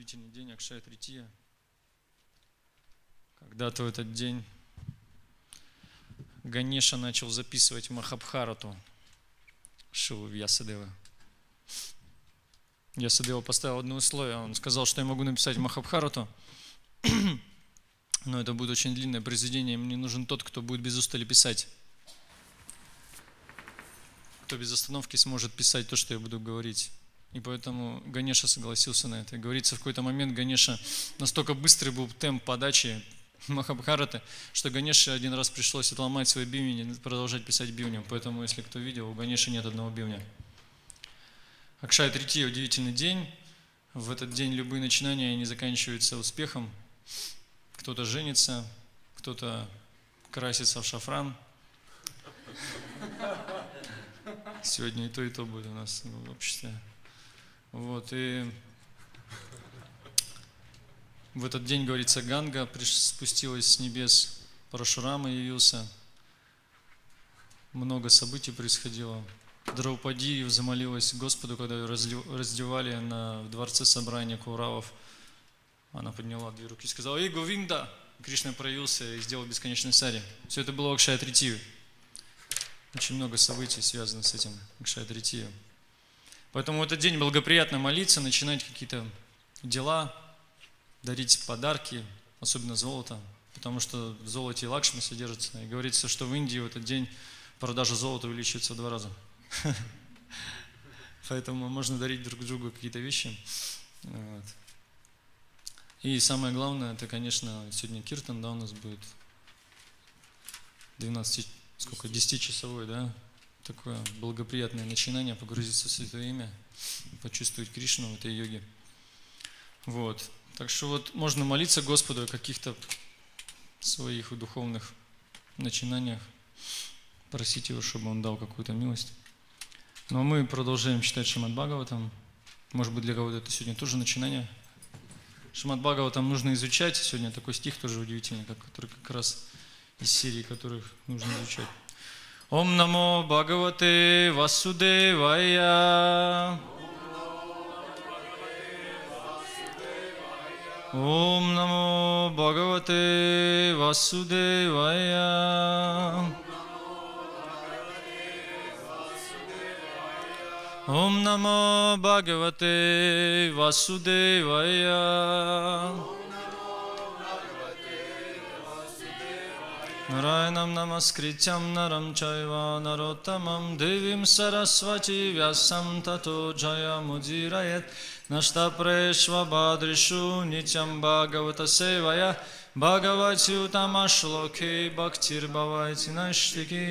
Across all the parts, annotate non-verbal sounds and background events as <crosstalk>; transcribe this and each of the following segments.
удивительный день Акшая Трития. Когда-то в этот день Ганеша начал записывать Махабхарату Шиву Ясадева. Ясадева поставил одно условие. Он сказал, что я могу написать Махабхарату, но это будет очень длинное произведение, мне нужен тот, кто будет без устали писать. Кто без остановки сможет писать то, что я буду говорить. И поэтому Ганеша согласился на это. И говорится, в какой-то момент Ганеша настолько быстрый был темп подачи <laughs> Махабхараты, что Ганеше один раз пришлось отломать свой бивень и продолжать писать бивнем. Поэтому, если кто видел, у Ганеши нет одного бивня. Акшай Третья – удивительный день. В этот день любые начинания не заканчиваются успехом. Кто-то женится, кто-то красится в шафран. <laughs> Сегодня и то, и то будет у нас в обществе. Вот, и в этот день, говорится, Ганга спустилась с небес, Парашурама явился, много событий происходило. Драупади замолилась Господу, когда ее раздевали на, в дворце собрания Куравов. Она подняла две руки и сказала, «Эй, Говинда!» Кришна проявился и сделал бесконечный сари. Все это было в Акшая Очень много событий связано с этим Акшая Поэтому в этот день благоприятно молиться, начинать какие-то дела, дарить подарки, особенно золото, потому что в золоте и лакшми содержится. И говорится, что в Индии в этот день продажа золота увеличивается в два раза. <laughs> Поэтому можно дарить друг другу какие-то вещи. Вот. И самое главное, это, конечно, сегодня Киртан, да, у нас будет 12, сколько, 10-часовой, да, такое благоприятное начинание, погрузиться в Святое Имя, почувствовать Кришну в этой йоге. Вот. Так что вот можно молиться Господу о каких-то своих духовных начинаниях, просить Его, чтобы Он дал какую-то милость. Но мы продолжаем читать Шимат Бхагаватам. Может быть, для кого-то это сегодня тоже начинание. Шимат Бхагаватам нужно изучать. Сегодня такой стих тоже удивительный, который как раз из серии которых нужно изучать. ओम नमो भगवते वसुदेवाय ओम नमो भगवते वसुदेवाय ओम नमो भगवते वसुदेवाय नारायणं नमस्कृत्यं नरं चैव नरोत्तमं देवीं सरस्वती व्यासं ततो जयमुदीरयत् नष्टप्रेष्वबादृषु नित्यं भागवतसेवया भगवत्युतमश्लोके भक्तिर्भवति नष्टिकी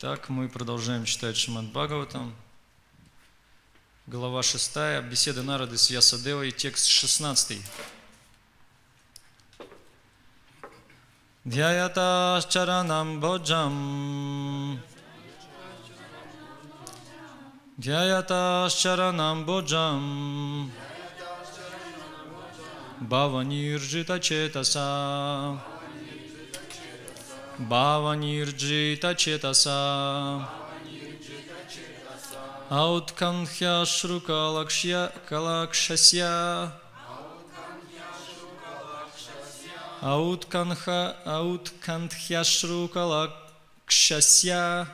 Так, мы продолжаем читать Шимат Бхагаватам. Глава 6, беседа Народы с Ясадевой, текст 16. ध्यायताश्चरणं भुजम् ध्यायताश्चरणं भुजम् भवनिर्जितचेतसा भावनिर्जितचेतसा औत्कङ्ख्याश्रुकलक्ष्य कलाक्षस्य Аутканха ауткантхяшрукала кшася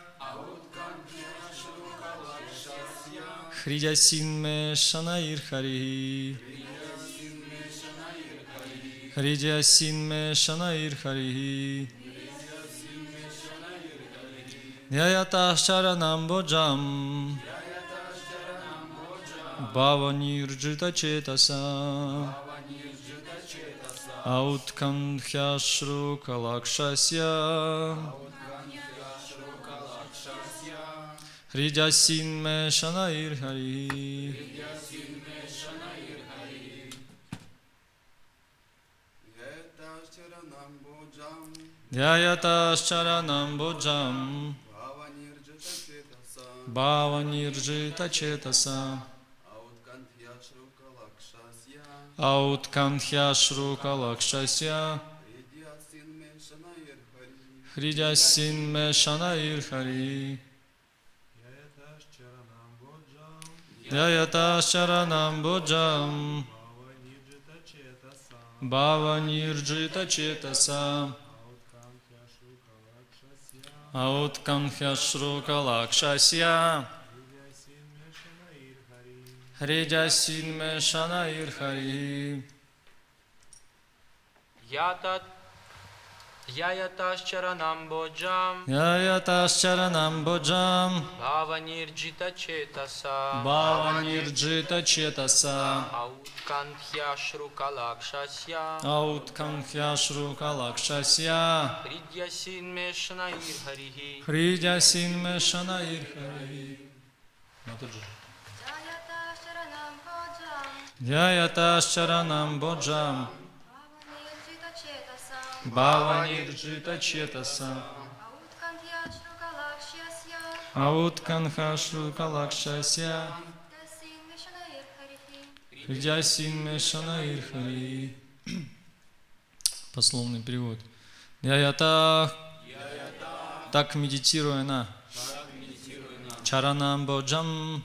Хридясинме шанаир харихи Хридясинме шанаир харихи Яята шаранам боджам Бава нирджита четаса Бава Аутканхя Шрука Лакшася. Хридясин Мешана Ирхари. Дьята Шаранам Боджам. Бава Нирджита Четаса. Бава Нирджита Четаса. Аутканхья Шрука Лакшася. Хридя Син Мешана Ирхари. Яята Шаранам Боджам. Бава Нирджита Четаса. Аутканхья Шрука Лакшася. Хриджасин Мешанаир Хари. Ятат Яяташчаранам Боджам. Яяташчаранам Боджам. Баванирджита Четаса. Баванирджита Четаса. Аутканхьяшру Калакшасья. Аутканхьяшру Калакшасья. Хридясин Дьяята шаранам боджам. Баванирджита четаса. Аутканха шрукалакшася. Хридясин мешана ирхари. Пословный перевод. Дьяята. Так медитируя на. Чаранам боджам. Чаранам боджам.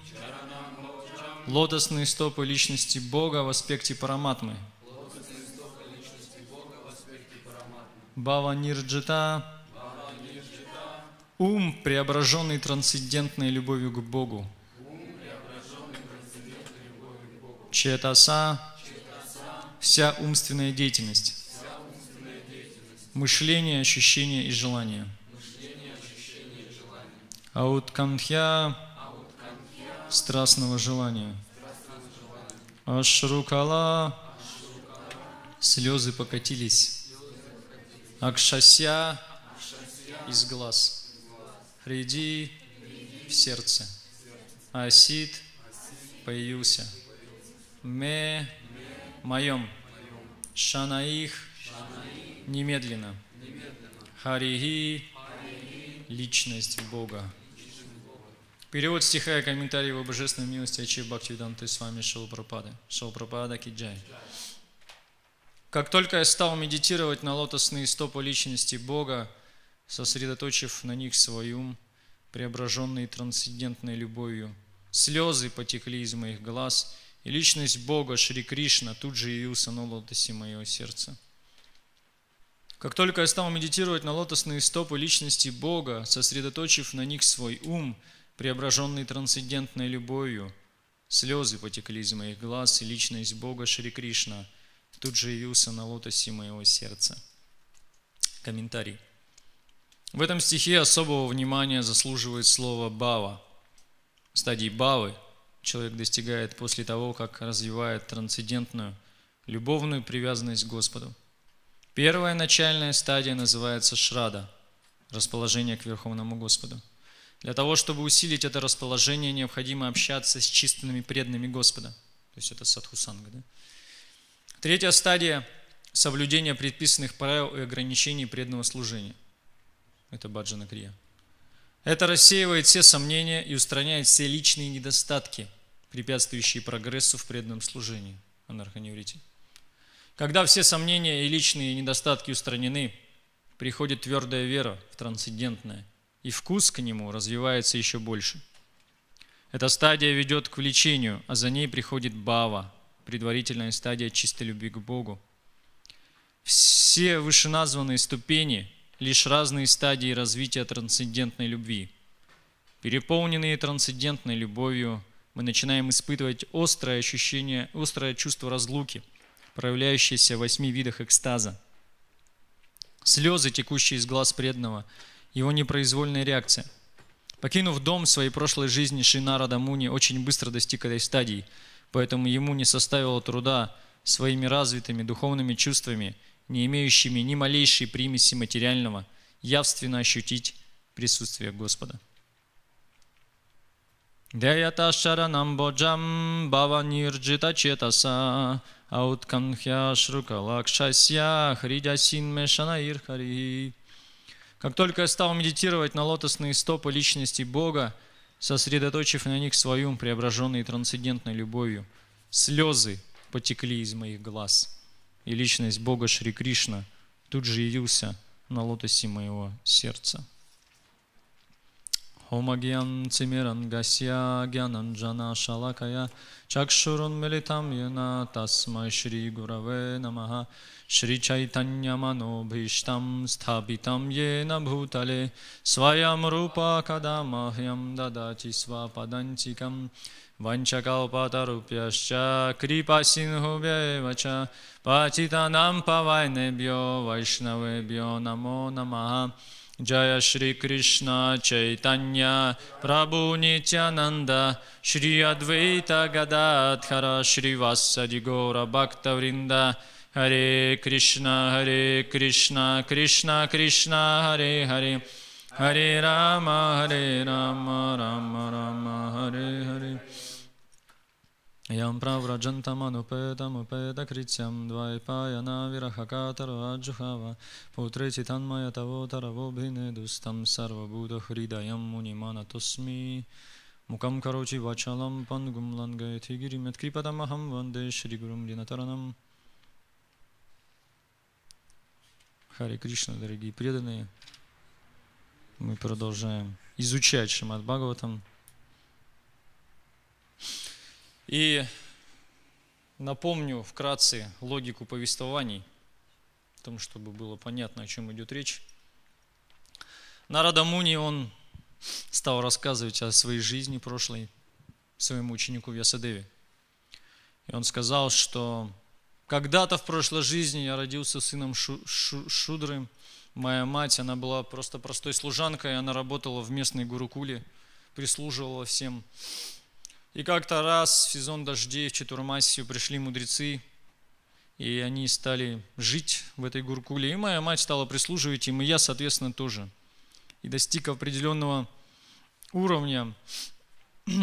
Лотосные стопы личности Бога в аспекте параматмы. Бава Нирджита. Ум, преображенный трансцендентной любовью к Богу. Четаса. Вся умственная деятельность. Мышление, ощущение и желание. Ауткамтхья страстного желания. Ашрукала. Слезы покатились. Акшася из глаз. Хриди в сердце. Асид появился. Ме моем. Шанаих немедленно. Харихи личность Бога. Перевод стиха и комментарий его божественной милости Ачи Бхактивиданты с вами Шилпрапады. Шилпрапада Киджай. Как только я стал медитировать на лотосные стопы личности Бога, сосредоточив на них свой ум, преображенный трансцендентной любовью, слезы потекли из моих глаз, и личность Бога Шри Кришна тут же явился на лотосе моего сердца. Как только я стал медитировать на лотосные стопы личности Бога, сосредоточив на них свой ум – преображенный трансцендентной любовью, слезы потекли из моих глаз, и личность Бога Шри Кришна тут же явился на лотосе моего сердца. Комментарий. В этом стихе особого внимания заслуживает слово «бава». Стадии бавы человек достигает после того, как развивает трансцендентную, любовную привязанность к Господу. Первая начальная стадия называется шрада – расположение к Верховному Господу. Для того, чтобы усилить это расположение, необходимо общаться с чистыми преданными Господа. То есть это садхусанга. Да? Третья стадия – соблюдение предписанных правил и ограничений преданного служения. Это баджана крия. Это рассеивает все сомнения и устраняет все личные недостатки, препятствующие прогрессу в преданном служении. Анарханеврите. Когда все сомнения и личные недостатки устранены, приходит твердая вера в трансцендентное – и вкус к нему развивается еще больше. Эта стадия ведет к влечению, а за ней приходит бава, предварительная стадия чистой любви к Богу. Все вышеназванные ступени – лишь разные стадии развития трансцендентной любви. Переполненные трансцендентной любовью, мы начинаем испытывать острое ощущение, острое чувство разлуки, проявляющееся в восьми видах экстаза. Слезы, текущие из глаз преданного – его непроизвольная реакция. Покинув дом своей прошлой жизни, Шинарада Муни очень быстро достиг этой стадии, поэтому ему не составило труда своими развитыми духовными чувствами, не имеющими ни малейшей примеси материального, явственно ощутить присутствие Господа. Деята шаранам боджам баванирджита четаса аутканхя шрукалакшася хридясин мешанаир хари. Как только я стал медитировать на лотосные стопы личности Бога, сосредоточив на них свою преображенной трансцендентной любовью, слезы потекли из моих глаз, и личность Бога Шри Кришна тут же явился на лотосе моего сердца. होमज्ञानतिमिरङ्गस्य ज्ञानञ्जनशलाकया चक्षुरुन्मिलितं येन तस्मै श्रीगुरवे नमः श्रीचैतन्यमनोभीष्टं स्थापितं येन भूतले स्वयं रूपा कदा मह्यं ददाति स्वपदञ्चिकं वञ्चकौपतरुप्यश्च कृपासिंहुव्यैव च पतितानां पवनेभ्यो वैष्णवेभ्यो नमो नमः Джая Шри Кришна Чайтанья Прабу Нитянанда Шри Адвейта Гададхара Шри Вассади Гора Бхакта Вринда Харе Кришна Харе Кришна Кришна Кришна Харе Харе Харе Рама Харе Рама Рама Рама Харе Харе Yam pravrajantam anupetam upedakrityam dvaipayana virahakataro ajuhava putriti tanmaya tavotaravobhinedustam sarvabhuta hridayam munimana tosmi Мукам короче вачалам пангум лангая тигири меткрипадамахам ванде шри гурум динатаранам. Хари Кришна, дорогие преданные. Мы продолжаем изучать Шимат Бхагаватам. И напомню вкратце логику повествований, о чтобы было понятно, о чем идет речь. Нарада Муни, он стал рассказывать о своей жизни прошлой своему ученику Вьясадеве. И он сказал, что когда-то в прошлой жизни я родился сыном Шу Шу Шудры. Моя мать, она была просто простой служанкой, она работала в местной гурукуле, прислуживала всем. И как-то раз в сезон дождей в Четурмасию пришли мудрецы, и они стали жить в этой Гуркуле. И моя мать стала прислуживать им, и я, соответственно, тоже. И достиг определенного уровня <clears throat> в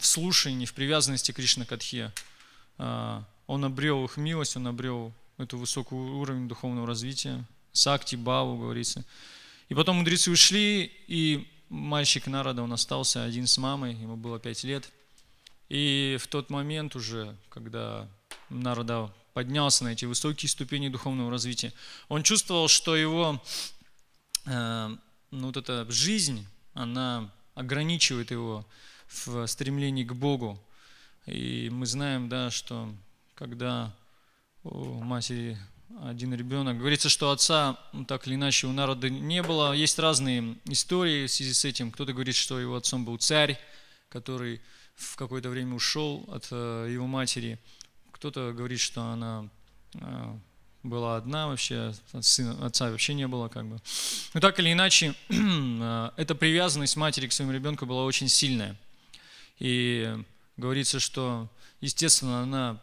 слушании, в привязанности Кришна Кадхе. А, он обрел их милость, он обрел эту высокую уровень духовного развития. Сакти, Баву, говорится. И потом мудрецы ушли, и мальчик Нарада, он остался один с мамой, ему было пять лет – и в тот момент уже, когда Нарада поднялся на эти высокие ступени духовного развития, он чувствовал, что его э, ну, вот эта жизнь, она ограничивает его в стремлении к Богу. И мы знаем, да, что когда у матери один ребенок. Говорится, что отца ну, так или иначе у народа не было. Есть разные истории в связи с этим. Кто-то говорит, что его отцом был царь, который в какое-то время ушел от э, его матери. Кто-то говорит, что она э, была одна вообще, сына, отца вообще не было как бы. Но так или иначе, <clears throat> э, эта привязанность матери к своему ребенку была очень сильная. И говорится, что, естественно, она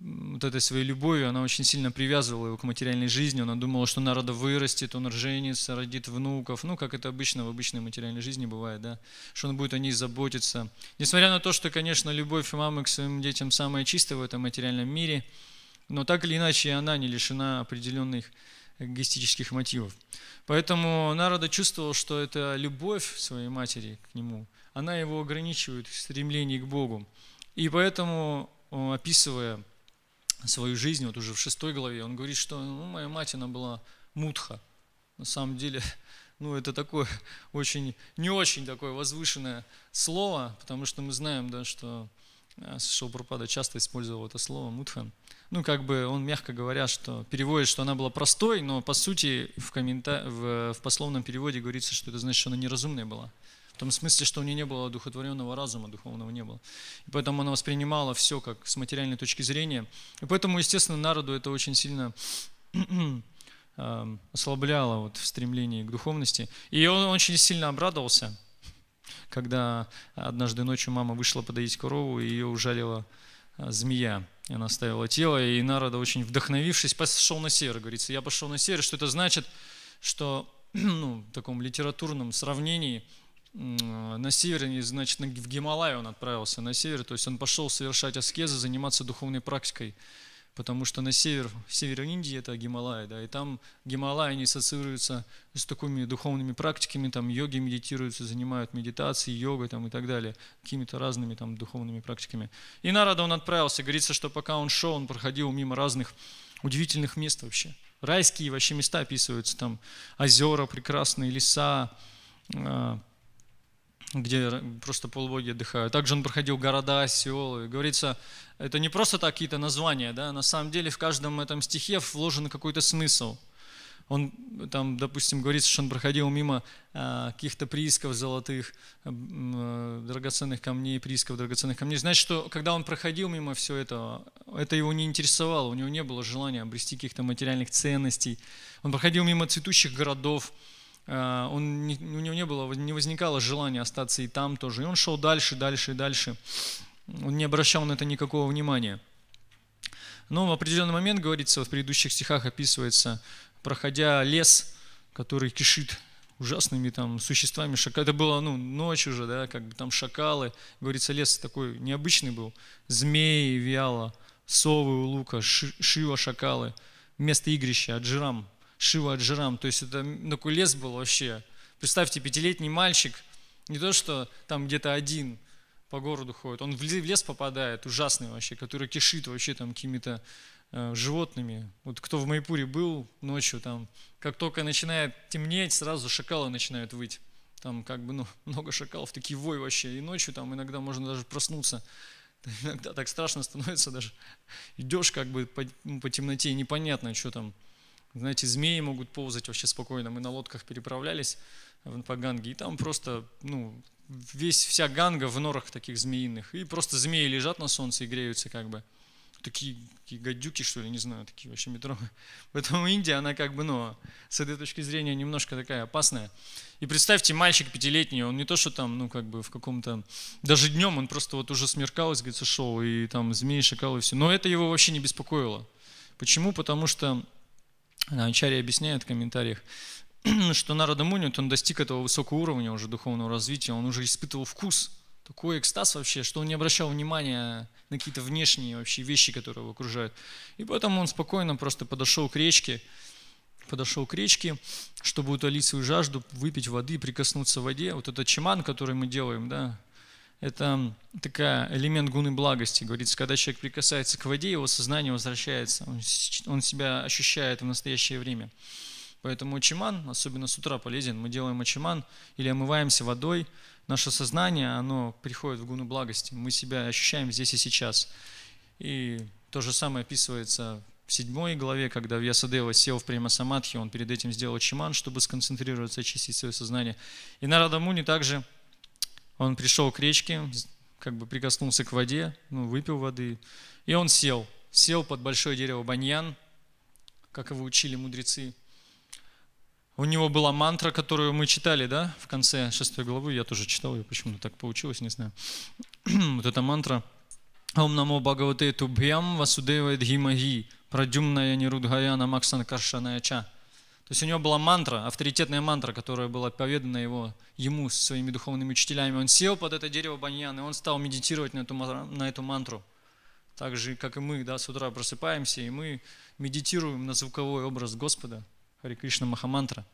вот этой своей любовью, она очень сильно привязывала его к материальной жизни, она думала, что народа вырастет, он женится, родит внуков, ну, как это обычно в обычной материальной жизни бывает, да, что он будет о ней заботиться. Несмотря на то, что, конечно, любовь мамы к своим детям самая чистая в этом материальном мире, но так или иначе она не лишена определенных эгоистических мотивов. Поэтому Народа чувствовал, что это любовь своей матери к нему, она его ограничивает в стремлении к Богу. И поэтому, описывая свою жизнь, вот уже в шестой главе, он говорит, что ну, моя мать, она была мутха. На самом деле, <laughs> ну, это такое <laughs> очень, не очень такое возвышенное слово, потому что мы знаем, да, что э, Шилпрапада часто использовал это слово мутха. Ну, как бы он, мягко говоря, что переводит, что она была простой, но по сути в, коммента... в, в пословном переводе говорится, что это значит, что она неразумная была. В том смысле, что у нее не было духотворенного разума, духовного не было. И поэтому она воспринимала все как с материальной точки зрения. И поэтому, естественно, народу это очень сильно <clears throat> эм, ослабляло вот в стремлении к духовности. И он очень сильно обрадовался, когда однажды ночью мама вышла подоить корову, и ее ужалила э, змея. И она оставила тело, и народа, очень вдохновившись, пошел на север. Говорится, я пошел на север. Что это значит? Что <clears throat> ну, в таком литературном сравнении – на севере, значит, в Гималай он отправился, на север, то есть он пошел совершать аскезы, заниматься духовной практикой, потому что на север, север Индии это Гималай, да, и там Гималай, они ассоциируются с такими духовными практиками, там йоги медитируются, занимают медитации йогой там и так далее, какими-то разными там духовными практиками. И на Рада он отправился, говорится, что пока он шел, он проходил мимо разных удивительных мест вообще. Райские вообще места описываются, там озера прекрасные, леса, а, где просто полубоги отдыхают. Также он проходил города, селы. Говорится, это не просто так, какие-то названия, да, на самом деле в каждом этом стихе вложен какой-то смысл. Он там, допустим, говорится, что он проходил мимо э, каких-то приисков золотых, э, драгоценных камней, приисков драгоценных камней. Значит, что когда он проходил мимо всего этого, это его не интересовало, у него не было желания обрести каких-то материальных ценностей. Он проходил мимо цветущих городов, Э, он, у него не, было, не возникало желания остаться и там тоже. И он шел дальше, дальше и дальше. Он не обращал на это никакого внимания. Но в определенный момент, говорится, в предыдущих стихах описывается, проходя лес, который кишит ужасными там существами. Это было ну, ночь уже, да, как бы там шакалы. Говорится, лес такой необычный был. Змеи, вяло, совы у лука, шива, шакалы. Место игрища, аджирам, Шива Аджирам. То есть это накулес был вообще. Представьте, пятилетний мальчик, не то что там где-то один по городу ходит, он в лес попадает, ужасный вообще, который кишит вообще там какими-то э, животными. Вот кто в Майпуре был ночью, там, как только начинает темнеть, сразу шакалы начинают выть. Там как бы ну, <laughs> много шакалов, такие вой вообще. И ночью там иногда можно даже проснуться. <laughs> Иногда так страшно становится даже. Идешь как бы по, ну, по темноте, непонятно, что там знаете, змеи могут ползать вообще спокойно. Мы на лодках переправлялись по Ганге, и там просто, ну, весь, вся Ганга в норах таких змеиных. И просто змеи лежат на солнце и греются как бы. Такие, такие гадюки, что ли, не знаю, такие вообще метро. <laughs> Поэтому Индия, она как бы, ну, с этой точки зрения немножко такая опасная. И представьте, мальчик пятилетний, он не то, что там, ну, как бы в каком-то... Даже днем он просто вот уже смеркалось, говорится, шел, и там змеи, шакалы, все. Но это его вообще не беспокоило. Почему? Потому что Ачарья э, объясняет в комментариях, <clears throat> что Народа Муни, он достиг этого высокого уровня уже духовного развития, он уже испытывал вкус, такой экстаз вообще, что он не обращал внимания на какие-то внешние вообще вещи, которые его окружают. И поэтому он спокойно просто подошел к речке, подошел к речке, чтобы утолить свою жажду, выпить воды, прикоснуться в воде. Вот этот чиман, который мы делаем, да, это такая элемент гуны благости. Говорится, когда человек прикасается к воде, его сознание возвращается, он, он себя ощущает в настоящее время. Поэтому очиман, особенно с утра полезен, мы делаем очиман или омываемся водой, наше сознание, оно приходит в гуну благости, мы себя ощущаем здесь и сейчас. И то же самое описывается в седьмой главе, когда Вьясадева сел в самадхи, он перед этим сделал чиман, чтобы сконцентрироваться, и очистить свое сознание. И Нарада Муни также он пришел к речке, как бы прикоснулся к воде, ну, выпил воды, и он сел. Сел под большое дерево баньян, как его учили мудрецы. У него была мантра, которую мы читали, да, в конце шестой главы, я тоже читал ее, почему-то так получилось, не знаю. <clears throat> вот эта мантра. Ом намо бхагавате тубхьям васудева дхимаги прадюмная нерудгаяна максан каршаная ча. То есть у него была мантра, авторитетная мантра, которая была поведана его, ему со своими духовными учителями. Он сел под это дерево баньян, и он стал медитировать на эту, на эту мантру. Так же, как и мы, да, с утра просыпаемся, и мы медитируем на звуковой образ Господа, Хари Кришна Махамантра.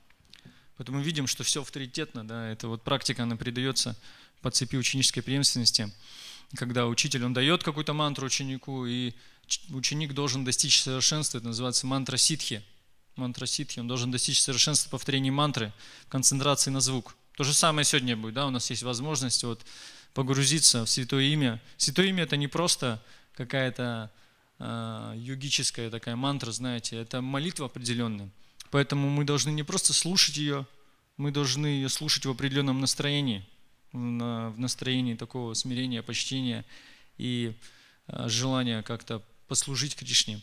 Поэтому мы видим, что все авторитетно, да, это вот практика, она передается по цепи ученической преемственности, когда учитель, он дает какую-то мантру ученику, и ученик должен достичь совершенства, это называется мантра ситхи – мантраситхи, он должен достичь совершенства повторения мантры, концентрации на звук. То же самое сегодня будет, да, у нас есть возможность вот погрузиться в Святое Имя. Святое Имя – это не просто какая-то э, йогическая такая мантра, знаете, это молитва определенная. Поэтому мы должны не просто слушать ее, мы должны ее слушать в определенном настроении, в настроении такого смирения, почтения и а, желания как-то послужить Кришне.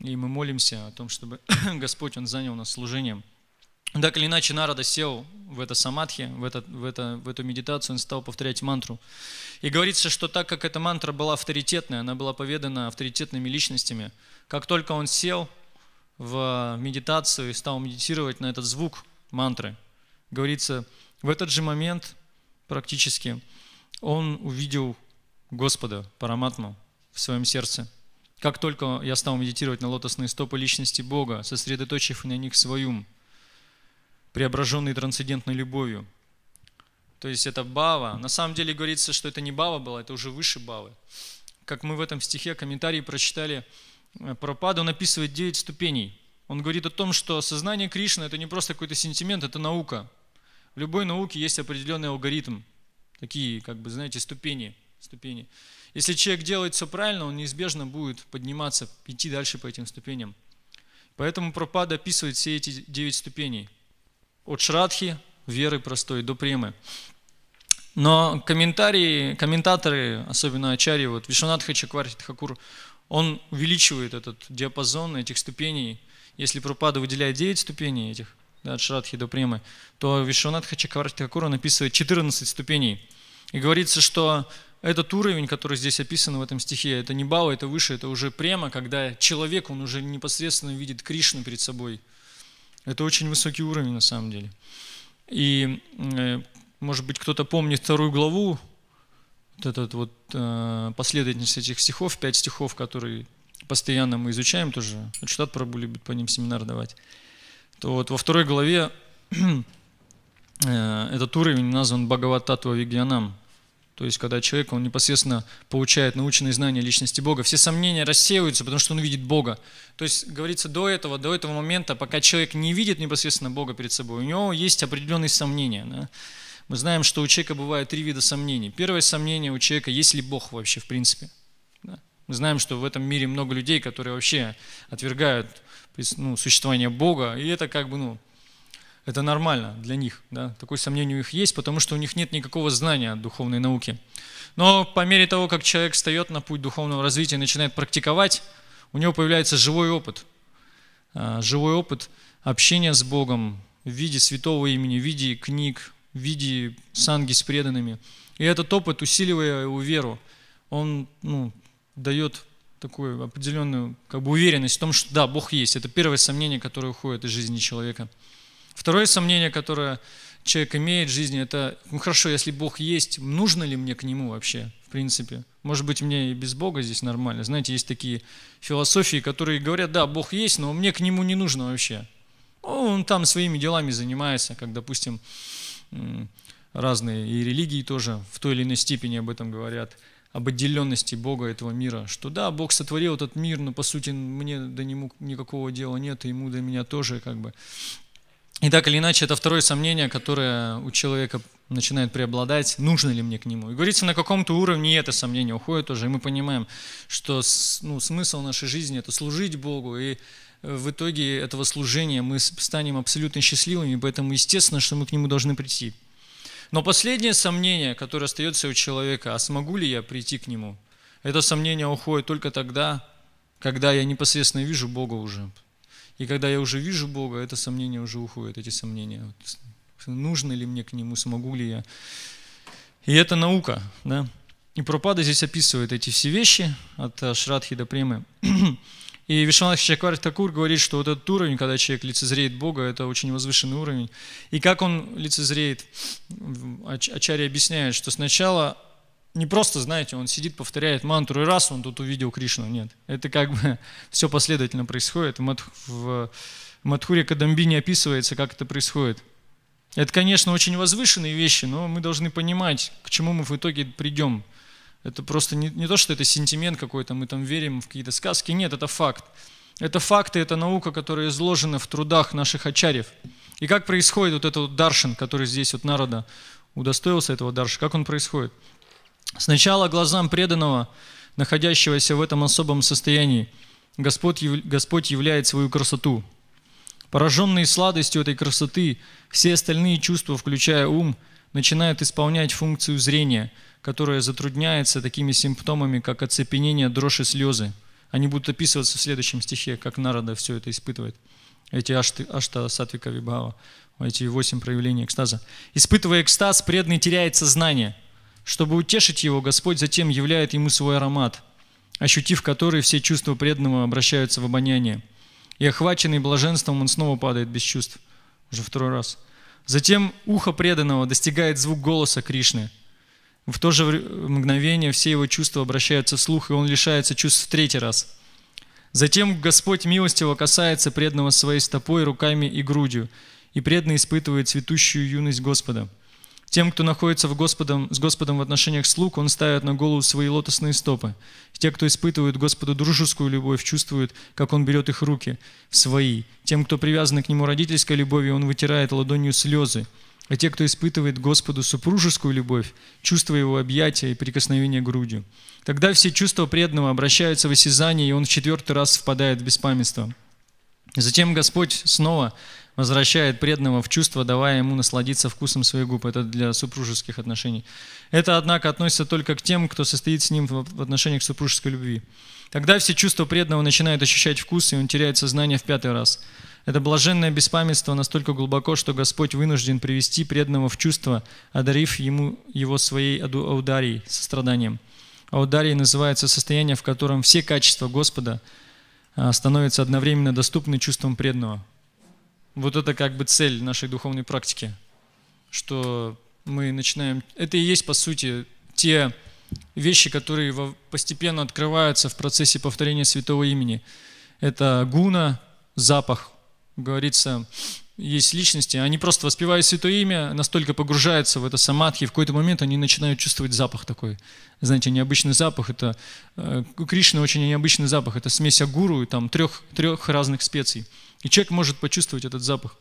И мы молимся о том, чтобы <coughs> Господь, Он занял нас служением. Так или иначе, Нарада сел в это самадхи, в, это в, это, в эту медитацию, он стал повторять мантру. И говорится, что так как эта мантра была авторитетная, она была поведана авторитетными личностями, как только он сел в медитацию и стал медитировать на этот звук мантры, говорится, в этот же момент практически он увидел Господа, Параматму, в своем сердце – как только я стал медитировать на лотосные стопы личности Бога, сосредоточив на них свой ум, преображенный трансцендентной любовью, то есть это бава. На самом деле говорится, что это не бава была, это уже выше бавы. Как мы в этом стихе комментарии прочитали э, Пропаду он описывает 9 ступеней. Он говорит о том, что сознание Кришны – это не просто какой-то сентимент, это наука. В любой науке есть определенный алгоритм, такие, как бы, знаете, ступени. ступени. Если человек делает все правильно, он неизбежно будет подниматься, идти дальше по этим ступеням. Поэтому Пропада описывает все эти девять ступеней. От шрадхи, веры простой, до премы. Но комментарии, комментаторы, особенно Ачарьи, вот Вишанатха Чакварти Хакур, он увеличивает этот диапазон этих ступеней. Если Пропада выделяет 9 ступеней этих, да, от Шрадхи до Премы, то Вишванатха Чакварти Хакур он описывает 14 ступеней. И говорится, что этот уровень, который здесь описан в этом стихе, это не бао, это выше, это уже према, когда человек, он уже непосредственно видит Кришну перед собой. Это очень высокий уровень на самом деле. И, э, может быть, кто-то помнит вторую главу, вот этот вот э, последовательность этих стихов, пять стихов, которые постоянно мы изучаем тоже, Штат пробу любит по ним семинар давать, то вот во второй главе <clears throat> э, этот уровень назван Бхагавататва Вигьянам – то есть, когда человек, он непосредственно получает научные знания личности Бога, все сомнения рассеиваются, потому что он видит Бога. То есть, говорится, до этого, до этого момента, пока человек не видит непосредственно Бога перед собой, у него есть определенные сомнения. Да? Мы знаем, что у человека бывают три вида сомнений. Первое сомнение у человека, есть ли Бог вообще в принципе. Да? Мы знаем, что в этом мире много людей, которые вообще отвергают ну, существование Бога, и это как бы, ну, это нормально для них. Да? Такое сомнение у них есть, потому что у них нет никакого знания о духовной науке. Но по мере того, как человек встает на путь духовного развития и начинает практиковать, у него появляется живой опыт. А, живой опыт общения с Богом в виде святого имени, в виде книг, в виде санги с преданными. И этот опыт, усиливая его веру, он ну, дает такую определенную как бы, уверенность в том, что да, Бог есть. Это первое сомнение, которое уходит из жизни человека. Второе сомнение, которое человек имеет в жизни, это, ну хорошо, если Бог есть, нужно ли мне к Нему вообще, в принципе? Может быть, мне и без Бога здесь нормально. Знаете, есть такие философии, которые говорят, да, Бог есть, но мне к Нему не нужно вообще. Он там своими делами занимается, как, допустим, разные и религии тоже в той или иной степени об этом говорят, об отделенности Бога этого мира, что да, Бог сотворил этот мир, но по сути мне до него никакого дела нет, и ему до меня тоже как бы. И так или иначе, это второе сомнение, которое у человека начинает преобладать, нужно ли мне к нему. И говорится, на каком-то уровне это сомнение уходит уже, и мы понимаем, что ну, смысл нашей жизни – это служить Богу, и э, в итоге этого служения мы станем абсолютно счастливыми, поэтому естественно, что мы к нему должны прийти. Но последнее сомнение, которое остается у человека, а смогу ли я прийти к нему, это сомнение уходит только тогда, когда я непосредственно вижу Бога уже, и когда я уже вижу Бога, это сомнение уже уходит, эти сомнения. Нужно ли мне к Нему, смогу ли я. И это наука, да. И Пропада здесь описывает эти все вещи от Шрадхи до Премы. И Вишванах Чаквар Такур говорит, что вот этот уровень, когда человек лицезреет Бога, это очень возвышенный уровень. И как он лицезреет? Ачарья объясняет, что сначала не просто, знаете, он сидит, повторяет мантру, и раз он тут увидел Кришну. Нет, это как бы <laughs> все последовательно происходит. В, Мадх... в Мадхуре Кадамбине описывается, как это происходит. Это, конечно, очень возвышенные вещи, но мы должны понимать, к чему мы в итоге придем. Это просто не, не то, что это сентимент какой-то, мы там верим в какие-то сказки. Нет, это факт. Это факты, это наука, которая изложена в трудах наших ачарьев. И как происходит вот этот вот даршин, который здесь вот народа удостоился этого дарши, как он происходит? Сначала глазам преданного, находящегося в этом особом состоянии, Господь, Господь являет свою красоту. Пораженные сладостью этой красоты, все остальные чувства, включая ум, начинают исполнять функцию зрения, которая затрудняется такими симптомами, как оцепенение, дрожь и слезы. Они будут описываться в следующем стихе, как Нарада все это испытывает. Эти ашты, ашта сатвика вибхава, эти восемь проявлений экстаза. «Испытывая экстаз, преданный теряет сознание». Чтобы утешить его, Господь затем являет ему свой аромат, ощутив который все чувства преданного обращаются в обоняние. И охваченный блаженством, он снова падает без чувств. Уже второй раз. Затем ухо преданного достигает звук голоса Кришны. В то же мгновение все его чувства обращаются в слух, и он лишается чувств в третий раз. Затем Господь милостиво касается преданного своей стопой, руками и грудью, и преданный испытывает цветущую юность Господа – тем, кто находится в Господом, с Господом в отношениях слуг, он ставит на голову свои лотосные стопы. Те, кто испытывают Господу дружескую любовь, чувствуют, как он берет их руки в свои. Тем, кто привязан к нему родительской любовью, он вытирает ладонью слезы. А те, кто испытывает Господу супружескую любовь, чувство его объятия и прикосновения грудью. Тогда все чувства преданного обращаются в осязание, и он в четвертый раз впадает в беспамятство. Затем Господь снова возвращает преданного в чувство, давая ему насладиться вкусом своих губ. Это для супружеских отношений. Это, однако, относится только к тем, кто состоит с ним в отношениях супружеской любви. Тогда все чувства преданного начинают ощущать вкус, и он теряет сознание в пятый раз. Это блаженное беспамятство настолько глубоко, что Господь вынужден привести преданного в чувство, одарив ему его своей аударией, состраданием. Аударией называется состояние, в котором все качества Господа а, становятся одновременно доступны чувствам преданного. Вот это как бы цель нашей духовной практики, что мы начинаем... Это и есть, по сути, те вещи, которые постепенно открываются в процессе повторения святого имени. Это гуна, запах, говорится, есть личности, они просто воспевают святое имя, настолько погружаются в это самадхи, в какой-то момент они начинают чувствовать запах такой. Знаете, необычный запах, это э, у Кришны очень необычный запах, это смесь агуру и там трех, трех разных специй. И человек может почувствовать этот запах.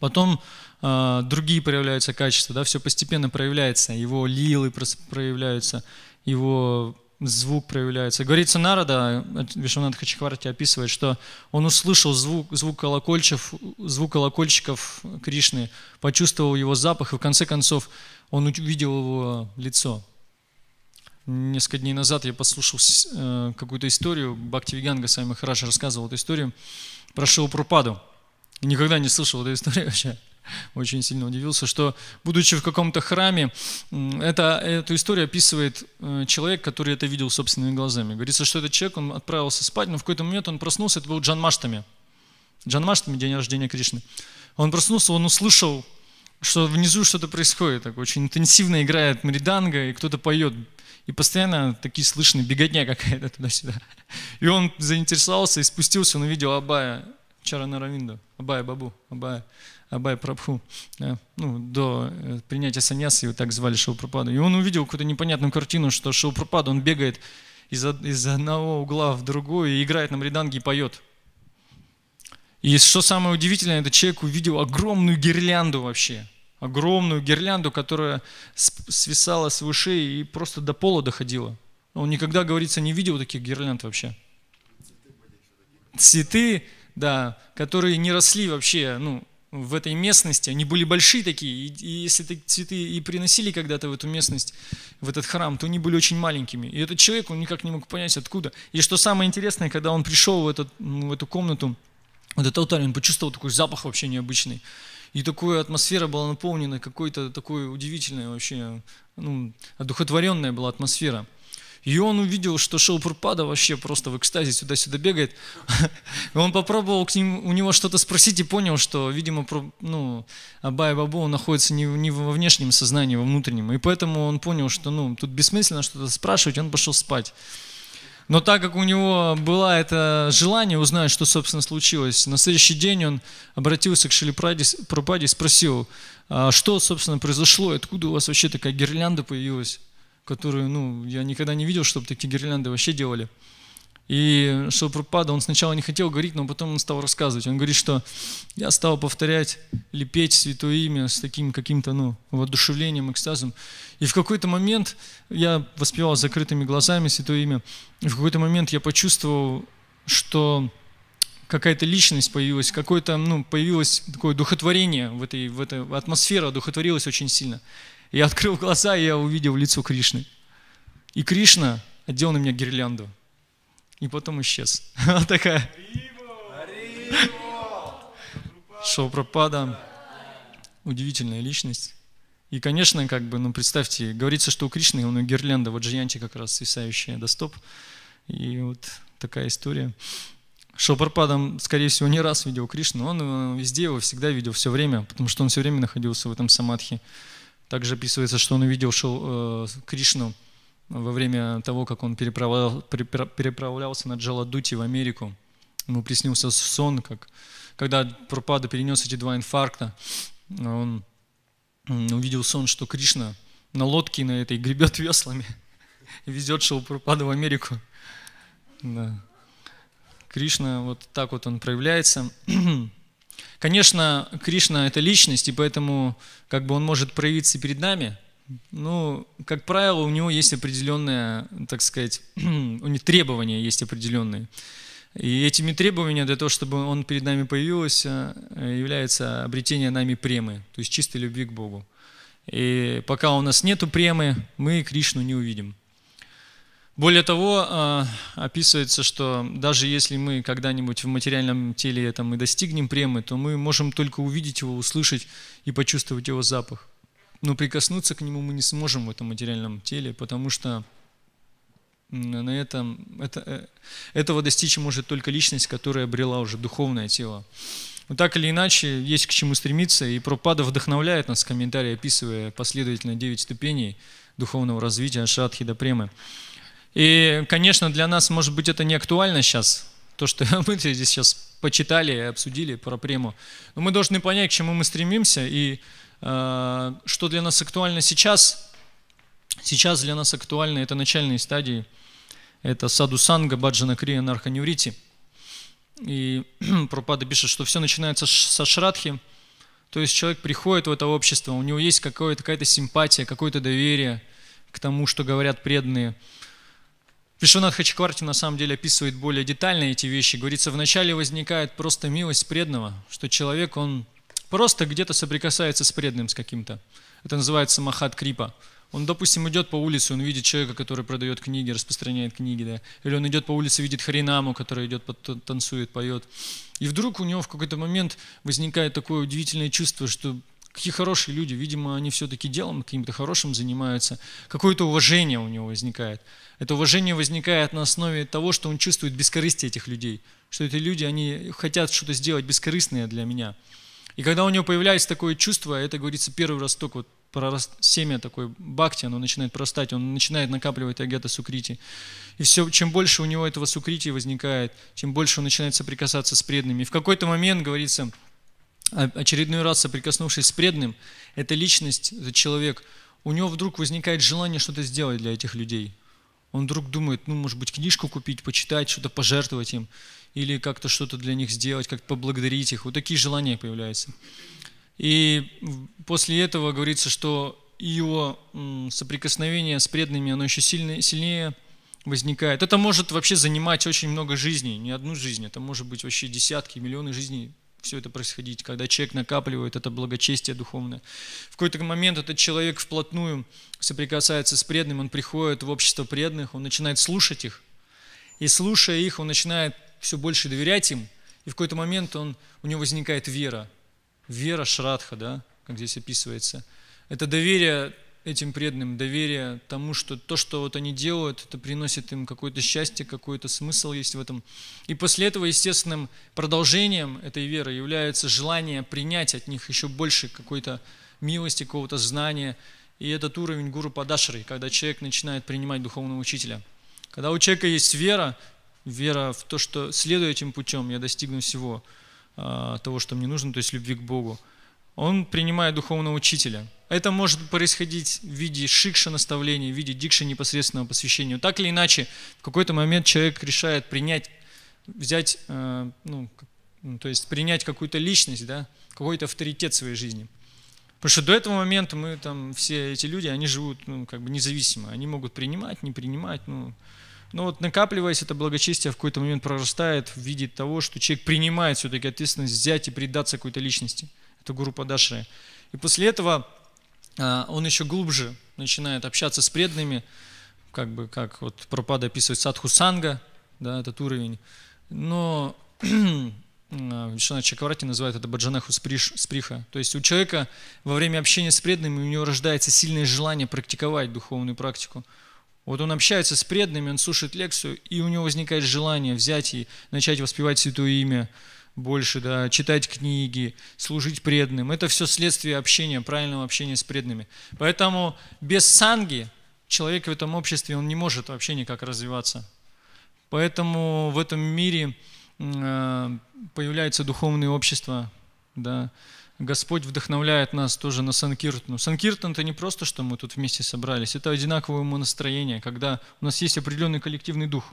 Потом э, другие проявляются качества, да, все постепенно проявляется, его лилы проявляются, его звук проявляется. Говорится, Нарада, Вишванат Хачхварти описывает, что он услышал звук, звук, колокольчиков, звук колокольчиков Кришны, почувствовал его запах, и в конце концов он увидел его лицо. Несколько дней назад я послушал э, какую-то историю, Бхакти Виганга с вами рассказывал эту историю про Шилпрупаду. Никогда не слышал эту историю вообще. Очень сильно удивился, что, будучи в каком-то храме, это, эту историю описывает э, человек, который это видел собственными глазами. Говорится, что этот человек, он отправился спать, но в какой-то момент он проснулся, это был Джанмаштами. Джанмаштами, день рождения Кришны. Он проснулся, он услышал что внизу что-то происходит, так очень интенсивно играет мриданга, и кто-то поет и постоянно такие слышны, беготня какая-то туда-сюда. И он заинтересовался и спустился, он увидел Абая Чаранаравинду, Абая Бабу, Абая, Абая Прабху. Да? Ну, до э, принятия саньяса его так звали Шилпрападу. И он увидел какую-то непонятную картину, что Шилпрапада, он бегает из, из одного угла в другой и играет на мриданге и поет. И что самое удивительное, этот человек увидел огромную гирлянду вообще – огромную гирлянду, которая свисала с его шеи и просто до пола доходила. Он никогда, говорится, не видел таких гирлянд вообще. Цветы, да, которые не росли вообще, ну, в этой местности, они были большие такие, и, и если эти цветы и приносили когда-то в эту местность, в этот храм, то они были очень маленькими. И этот человек, он никак не мог понять, откуда. И что самое интересное, когда он пришел в, этот, в эту комнату, вот этот алтарь, он почувствовал такой запах вообще необычный. И такая атмосфера была наполнена какой-то такой удивительной вообще, ну, одухотворенная была атмосфера. И он увидел, что Шелпурпада вообще просто в экстазе сюда-сюда бегает. И <laughs> он попробовал к ним, у него что-то спросить и понял, что, видимо, ну, Абай Бабу находится не, не во внешнем сознании, во внутреннем. И поэтому он понял, что ну, тут бессмысленно что-то спрашивать, он пошел спать. Но так как у него было это желание узнать, что, собственно, случилось, на следующий день он обратился к Шили и спросил, «А что, собственно, произошло, откуда у вас вообще такая гирлянда появилась, которую, ну, я никогда не видел, чтобы такие гирлянды вообще делали. И Шилпрапада, он сначала не хотел говорить, но потом он стал рассказывать. Он говорит, что я стал повторять или петь святое имя с таким каким-то ну, воодушевлением, экстазом. И в какой-то момент я воспевал с закрытыми глазами святое имя. И в какой-то момент я почувствовал, что какая-то личность появилась, какое-то ну, появилось такое духотворение, в этой, в этой, атмосфера духотворилась очень сильно. Я открыл глаза, и я увидел лицо Кришны. И Кришна одел на меня гирлянду – и потом исчез. <laughs> Она такая... Шопрапада. Удивительная личность. И, конечно, как бы, ну, представьте, говорится, что у Кришны, он у гирлянда, вот жьянчи как раз свисающая стоп. И вот такая история. Шопарпадам, скорее всего, не раз видел Кришну, он э, везде его всегда видел, все время, потому что он все время находился в этом самадхи. Также описывается, что он увидел Шо, э, Кришну во время того, как он переправлял, переправлялся на Джаладути в Америку, ему приснился сон, как, когда Пропада перенес эти два инфаркта, он увидел сон, что Кришна на лодке на этой гребет веслами и везет Шилпрапада в Америку. Да. Кришна вот так вот он проявляется. Конечно, Кришна – это личность, и поэтому как бы он может проявиться перед нами – ну, как правило, у него есть определенные, так сказать, <clears throat> у него требования есть определенные. И этими требованиями для того, чтобы он перед нами появился, э, является обретение нами премы, то есть чистой любви к Богу. И пока у нас нету премы, мы Кришну не увидим. Более того, э, описывается, что даже если мы когда-нибудь в материальном теле этом и достигнем премы, то мы можем только увидеть его, услышать и почувствовать его запах но прикоснуться к нему мы не сможем в этом материальном теле, потому что на этом, это, э, этого достичь может только личность, которая обрела уже духовное тело. Но так или иначе, есть к чему стремиться, и Пропада вдохновляет нас в комментарии, описывая последовательно 9 ступеней духовного развития Шатхи до Премы. И, конечно, для нас, может быть, это не актуально сейчас, то, что <laughs> мы здесь сейчас почитали и обсудили про Прему. Но мы должны понять, к чему мы стремимся, и Э, что для нас актуально сейчас? Сейчас для нас актуально это начальные стадии. Это садусанга, баджана, крия, нарханеврити. И <clears throat> Пропада пишет, что все начинается со шрадхи, то есть человек приходит в это общество, у него есть какая-то симпатия, какое-то доверие к тому, что говорят преданные. Вишванат Хачкварти на самом деле описывает более детально эти вещи. Говорится, вначале возникает просто милость преданного, что человек, он просто где-то соприкасается с преданным с каким-то. Это называется махат крипа. Он, допустим, идет по улице, он видит человека, который продает книги, распространяет книги, да. Или он идет по улице, видит харинаму, который идет, танцует, поет. И вдруг у него в какой-то момент возникает такое удивительное чувство, что какие хорошие люди, видимо, они все-таки делом каким-то хорошим занимаются. Какое-то уважение у него возникает. Это уважение возникает на основе того, что он чувствует бескорыстие этих людей. Что эти люди, они хотят что-то сделать бескорыстное для меня. И когда у него появляется такое чувство, это, говорится, первый росток, вот пророст, семя такой бхакти, оно начинает прорастать, он начинает накапливать агата сукрити. И все, чем больше у него этого сукрити возникает, тем больше он начинает соприкасаться с преданными. И в какой-то момент, говорится, очередной раз соприкоснувшись с преданным, эта личность, этот человек, у него вдруг возникает желание что-то сделать для этих людей. Он вдруг думает, ну, может быть, книжку купить, почитать, что-то пожертвовать им или как-то что-то для них сделать, как-то поблагодарить их. Вот такие желания появляются. И после этого говорится, что его соприкосновение с преданными, оно еще сильнее, сильнее возникает. Это может вообще занимать очень много жизней, не одну жизнь, это может быть вообще десятки, миллионы жизней все это происходить, когда человек накапливает это благочестие духовное. В какой-то момент этот человек вплотную соприкасается с преданным, он приходит в общество преданных, он начинает слушать их, и слушая их, он начинает все больше доверять им, и в какой-то момент он, у него возникает вера. Вера Шрадха, да, как здесь описывается. Это доверие этим преданным, доверие тому, что то, что вот они делают, это приносит им какое-то счастье, какой-то смысл есть в этом. И после этого естественным продолжением этой веры является желание принять от них еще больше какой-то милости, какого-то знания. И этот уровень гуру падашры, когда человек начинает принимать духовного учителя. Когда у человека есть вера, вера в то, что следуя этим путем, я достигну всего а, того, что мне нужно, то есть любви к Богу, он принимает духовного учителя. Это может происходить в виде шикша наставления, в виде дикши непосредственного посвящения. Так или иначе, в какой-то момент человек решает принять, взять, а, ну, ну, то есть принять какую-то личность, да, какой-то авторитет в своей жизни. Потому что до этого момента мы там, все эти люди, они живут ну, как бы независимо. Они могут принимать, не принимать, ну, но ну вот накапливаясь, это благочестие в какой-то момент прорастает в виде того, что человек принимает все-таки ответственность взять и предаться какой-то личности. Это гуру Падаши. И после этого а, он еще глубже начинает общаться с преданными, как бы как вот Пропада описывает садху санга, да, этот уровень. Но <clears throat> а, Вишна Чакварати называет это баджанаху сприха. То есть у человека во время общения с преданными у него рождается сильное желание практиковать духовную практику. Вот он общается с преданными, он слушает лекцию, и у него возникает желание взять и начать воспевать Святое Имя больше, да, читать книги, служить преданным. Это все следствие общения, правильного общения с преданными. Поэтому без санги человек в этом обществе, он не может вообще никак развиваться. Поэтому в этом мире э, появляется духовное общество, да, Господь вдохновляет нас тоже на Санкиртну. Санкиртан – это не просто, что мы тут вместе собрались, это одинаковое настроение, когда у нас есть определенный коллективный дух.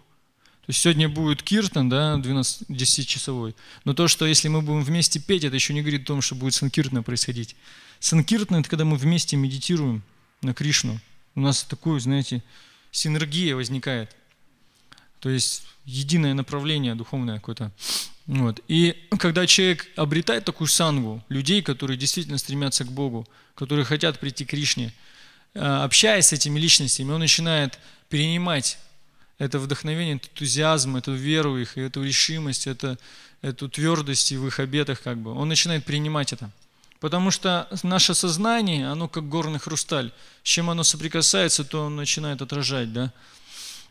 То есть сегодня будет киртан, да, 10-часовой, но то, что если мы будем вместе петь, это еще не говорит о том, что будет санкиртна происходить. Санкиртна – это когда мы вместе медитируем на Кришну. У нас такое, знаете, синергия возникает. То есть единое направление духовное какое-то. Вот. И когда человек обретает такую сангу, людей, которые действительно стремятся к Богу, которые хотят прийти к Кришне, э, общаясь с этими личностями, он начинает перенимать это вдохновение, этот энтузиазм, эту веру их, эту решимость, это, эту твердость в их обетах, как бы. Он начинает принимать это. Потому что наше сознание, оно как горный хрусталь. С чем оно соприкасается, то он начинает отражать, да?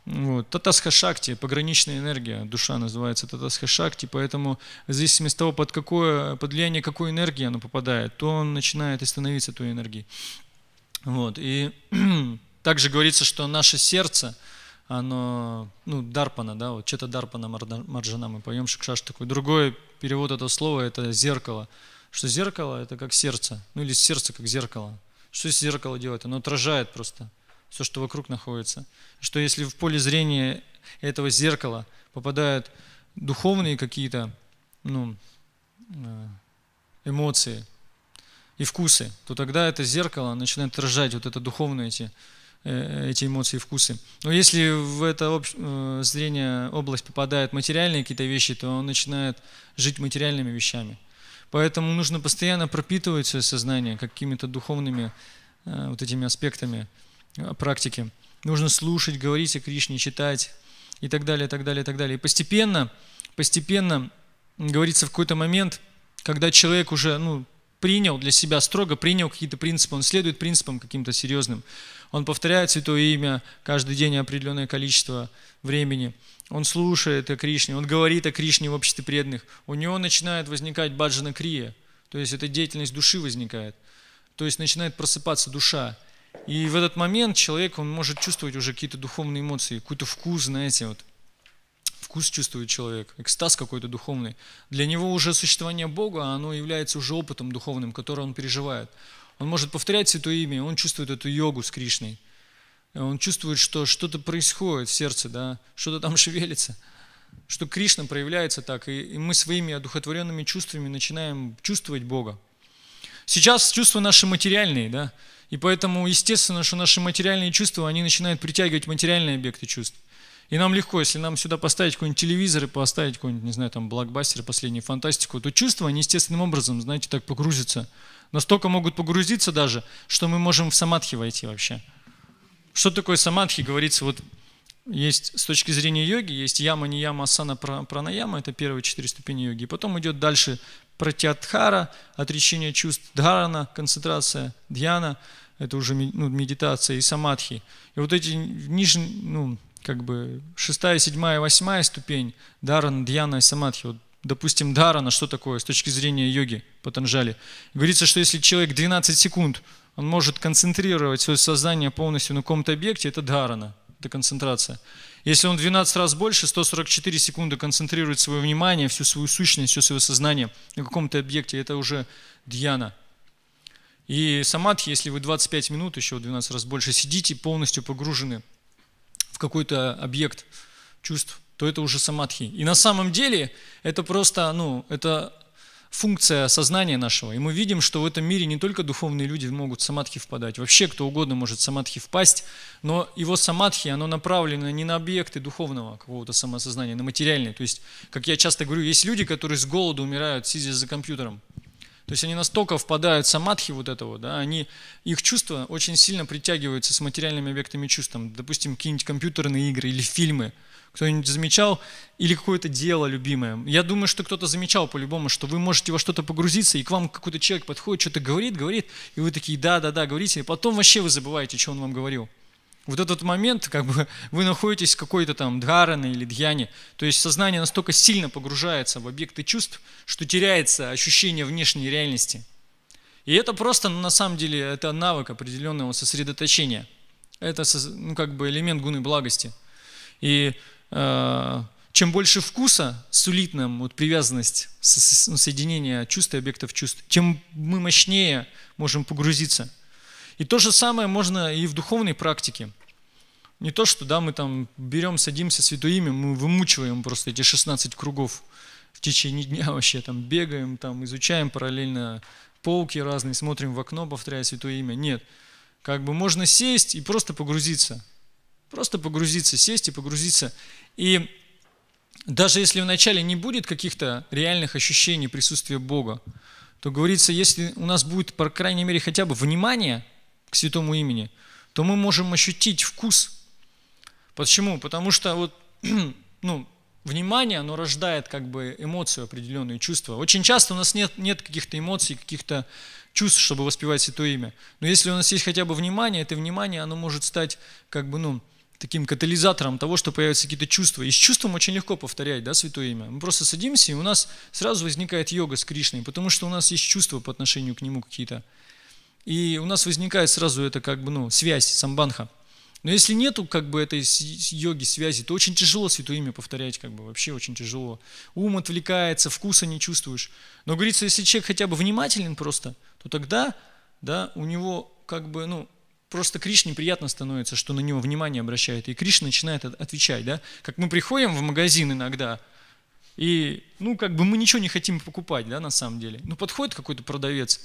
Вот. Татасха-шакти, пограничная энергия, душа называется татасха-шакти, поэтому в зависимости от того, под, какое, под влияние какой энергии она попадает, то он начинает и становиться той энергией. Вот. И <clears throat> также говорится, что наше сердце, оно, ну, дарпана, да, вот что-то дарпана марджана, мы поем шикшаш такой. Другой перевод этого слова – это зеркало, что зеркало – это как сердце, ну или сердце как зеркало. Что зеркало делает? Оно отражает просто – все, что вокруг находится. Что если в поле зрения этого зеркала попадают духовные какие-то ну, э, эмоции и вкусы, то тогда это зеркало начинает отражать вот это духовные эти, э, э, эти эмоции и вкусы. Но если в это об, зрение, область попадают материальные какие-то вещи, то он начинает жить материальными вещами. Поэтому нужно постоянно пропитывать свое сознание какими-то духовными вот этими аспектами, Э, практики. Нужно слушать, говорить о Кришне, читать и так далее, и так далее, и так далее. И постепенно, постепенно, говорится, в какой-то момент, когда человек уже ну, принял для себя строго, принял какие-то принципы, он следует принципам каким-то серьезным, он повторяет святое имя каждый день определенное количество времени, он слушает о Кришне, он говорит о Кришне в обществе преданных, у него начинает возникать баджана крия, то есть эта деятельность души возникает, то есть начинает просыпаться душа, и в этот момент человек, он может чувствовать уже какие-то духовные эмоции, какой-то вкус, знаете, вот вкус чувствует человек, экстаз какой-то духовный. Для него уже существование Бога, оно является уже опытом духовным, который он переживает. Он может повторять Святое Имя, он чувствует эту йогу с Кришной. Он чувствует, что что-то происходит в сердце, да, что-то там <laughs> шевелится, что Кришна проявляется так, и, и мы своими одухотворенными чувствами начинаем чувствовать Бога. Сейчас чувства наши материальные, да, и поэтому, естественно, что наши материальные чувства, они начинают притягивать материальные объекты чувств. И нам легко, если нам сюда поставить какой-нибудь телевизор и поставить какой-нибудь, не знаю, там, блокбастер, последнюю фантастику, то чувства, они естественным образом, знаете, так погрузятся. Настолько могут погрузиться даже, что мы можем в самадхи войти вообще. Что такое самадхи, говорится, вот есть с точки зрения йоги, есть яма, не яма, асана, пранаяма, это первые четыре ступени йоги. потом идет дальше пратиатхара, отречение чувств, дхарана, концентрация, дьяна, это уже ну, медитация и самадхи. И вот эти нижние, ну, как бы шестая, седьмая, восьмая ступень, даран, дьяна и самадхи. Вот, допустим, дарана, что такое с точки зрения йоги по Танжали? Говорится, что если человек 12 секунд, он может концентрировать свое сознание полностью на каком-то объекте, это дарана это концентрация. Если он 12 раз больше, 144 секунды концентрирует свое внимание, всю свою сущность, все свое сознание на каком-то объекте, это уже дьяна. И самадхи, если вы 25 минут, еще 12 раз больше, сидите полностью погружены в какой-то объект чувств, то это уже самадхи. И на самом деле это просто, ну, это функция сознания нашего. И мы видим, что в этом мире не только духовные люди могут в самадхи впадать, вообще кто угодно может в самадхи впасть, но его самадхи, оно направлено не на объекты духовного какого-то самосознания, на материальные. То есть, как я часто говорю, есть люди, которые с голоду умирают, сидя за компьютером. То есть они настолько впадают в самадхи вот этого, да, они, их чувства очень сильно притягиваются с материальными объектами чувств. допустим, какие-нибудь компьютерные игры или фильмы. Кто-нибудь замечал? Или какое-то дело любимое. Я думаю, что кто-то замечал по-любому, что вы можете во что-то погрузиться, и к вам какой-то человек подходит, что-то говорит, говорит, и вы такие, да-да-да, говорите, и потом вообще вы забываете, что он вам говорил. Вот этот момент, как бы <laughs> вы находитесь в какой-то там дхаране или дьяне, то есть сознание настолько сильно погружается в объекты чувств, что теряется ощущение внешней реальности. И это просто, ну, на самом деле, это навык определенного сосредоточения. Это, ну, как бы элемент гуны благости. И э, чем больше вкуса сулит нам вот привязанность, ну, соединение чувств и объектов чувств, тем мы мощнее можем погрузиться – и то же самое можно и в духовной практике. Не то, что да, мы там берем, садимся, святое мы вымучиваем просто эти 16 кругов в течение дня вообще, там бегаем, там изучаем параллельно полки разные, смотрим в окно, повторяя святое имя. Нет, как бы можно сесть и просто погрузиться. Просто погрузиться, сесть и погрузиться. И даже если вначале не будет каких-то реальных ощущений присутствия Бога, то говорится, если у нас будет, по крайней мере, хотя бы внимание – к святому имени, то мы можем ощутить вкус. Почему? Потому что вот, <clears throat> ну, внимание, оно рождает как бы эмоцию, определенные чувства. Очень часто у нас нет, нет каких-то эмоций, каких-то чувств, чтобы воспевать Святое Имя. Но если у нас есть хотя бы внимание, это внимание, оно может стать как бы, ну, таким катализатором того, что появятся какие-то чувства. И с чувством очень легко повторять, да, Святое Имя. Мы просто садимся, и у нас сразу возникает йога с Кришной, потому что у нас есть чувства по отношению к Нему какие-то. И у нас возникает сразу это как бы, ну, связь, самбанха. Но если нету как бы этой йоги связи, то очень тяжело святое имя повторять, как бы вообще очень тяжело. Ум отвлекается, вкуса не чувствуешь. Но говорится, если человек хотя бы внимателен просто, то тогда, да, у него как бы, ну, просто Кришне приятно становится, что на него внимание обращает, и Кришна начинает отвечать, да. Как мы приходим в магазин иногда, и, ну, как бы мы ничего не хотим покупать, да, на самом деле. Ну, подходит какой-то продавец,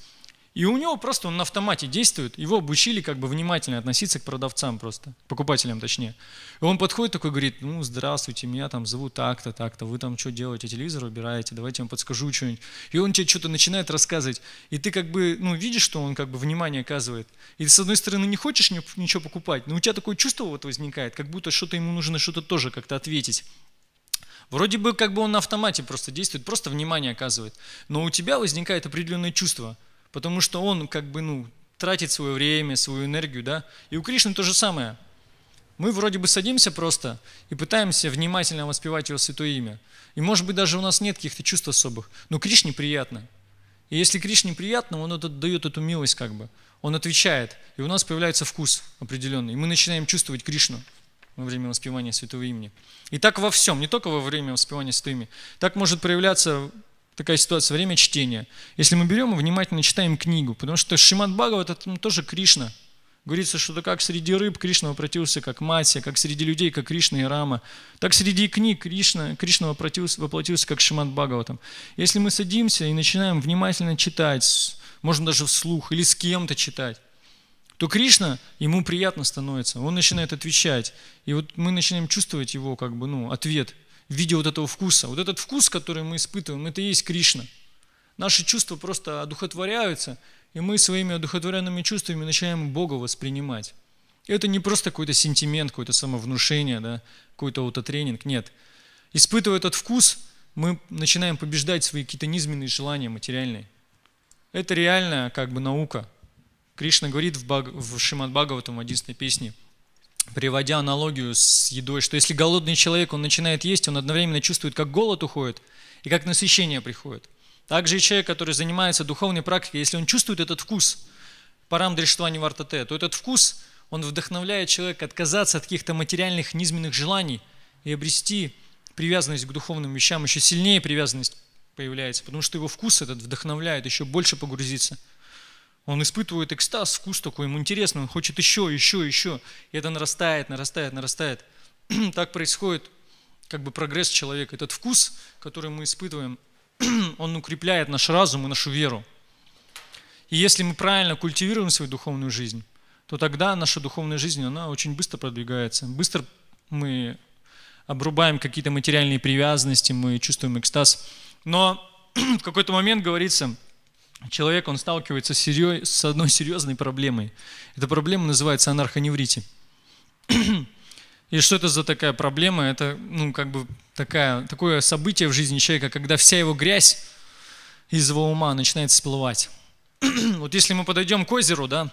и у него просто он на автомате действует, его обучили как бы внимательно относиться к продавцам просто, покупателям точнее. И он подходит такой, говорит, ну здравствуйте, меня там зовут так-то, так-то, вы там что делаете, телевизор выбираете, давайте я вам подскажу что-нибудь. И он тебе что-то начинает рассказывать, и ты как бы, ну видишь, что он как бы внимание оказывает. И ты с одной стороны не хочешь ничего покупать, но у тебя такое чувство вот возникает, как будто что-то ему нужно, что-то тоже как-то ответить. Вроде бы как бы он на автомате просто действует, просто внимание оказывает. Но у тебя возникает определенное чувство – потому что он как бы, ну, тратит свое время, свою энергию, да. И у Кришны то же самое. Мы вроде бы садимся просто и пытаемся внимательно воспевать Его Святое Имя. И может быть даже у нас нет каких-то чувств особых, но Кришне приятно. И если Кришне приятно, Он это, дает эту милость как бы. Он отвечает, и у нас появляется вкус определенный. И мы начинаем чувствовать Кришну во время воспевания Святого Имени. И так во всем, не только во время воспевания Святого Имени. Так может проявляться такая ситуация, время чтения. Если мы берем и внимательно читаем книгу, потому что Шримад Бхагават – это ну, тоже Кришна. Говорится, что да как среди рыб Кришна воплотился как Матья, как среди людей, как Кришна и Рама, так среди книг Кришна, Кришна воплотился, воплотился как Шримад Бхагаватам. Если мы садимся и начинаем внимательно читать, можно даже вслух или с кем-то читать, то Кришна, ему приятно становится, он начинает отвечать. И вот мы начинаем чувствовать его как бы, ну, ответ – в виде вот этого вкуса. Вот этот вкус, который мы испытываем, это и есть Кришна. Наши чувства просто одухотворяются, и мы своими одухотворенными чувствами начинаем Бога воспринимать. И это не просто какой-то сентимент, какое-то самовнушение, да, какой-то аутотренинг, нет. Испытывая этот вкус, мы начинаем побеждать свои какие-то низменные желания материальные. Это реальная как бы наука. Кришна говорит в, Баг... в Шимад Бхагаватам в 11 песне – приводя аналогию с едой, что если голодный человек, он начинает есть, он одновременно чувствует, как голод уходит и как насыщение приходит. Также и человек, который занимается духовной практикой, если он чувствует этот вкус, парам дрештвани вартате, то этот вкус, он вдохновляет человека отказаться от каких-то материальных низменных желаний и обрести привязанность к духовным вещам, еще сильнее привязанность появляется, потому что его вкус этот вдохновляет еще больше погрузиться – он испытывает экстаз, вкус такой, ему интересно, он хочет еще, еще, еще. И это нарастает, нарастает, нарастает. <clears throat> так происходит как бы прогресс человека. Этот вкус, который мы испытываем, <clears throat> он укрепляет наш разум и нашу веру. И если мы правильно культивируем свою духовную жизнь, то тогда наша духовная жизнь, она очень быстро продвигается. Быстро мы обрубаем какие-то материальные привязанности, мы чувствуем экстаз. Но <clears throat> в какой-то момент говорится – человек, он сталкивается с, серьез, с одной серьезной проблемой. Эта проблема называется анархоневрити. И что это за такая проблема? Это, ну, как бы такая, такое событие в жизни человека, когда вся его грязь из его ума начинает всплывать. <clears throat> вот если мы подойдем к озеру, да,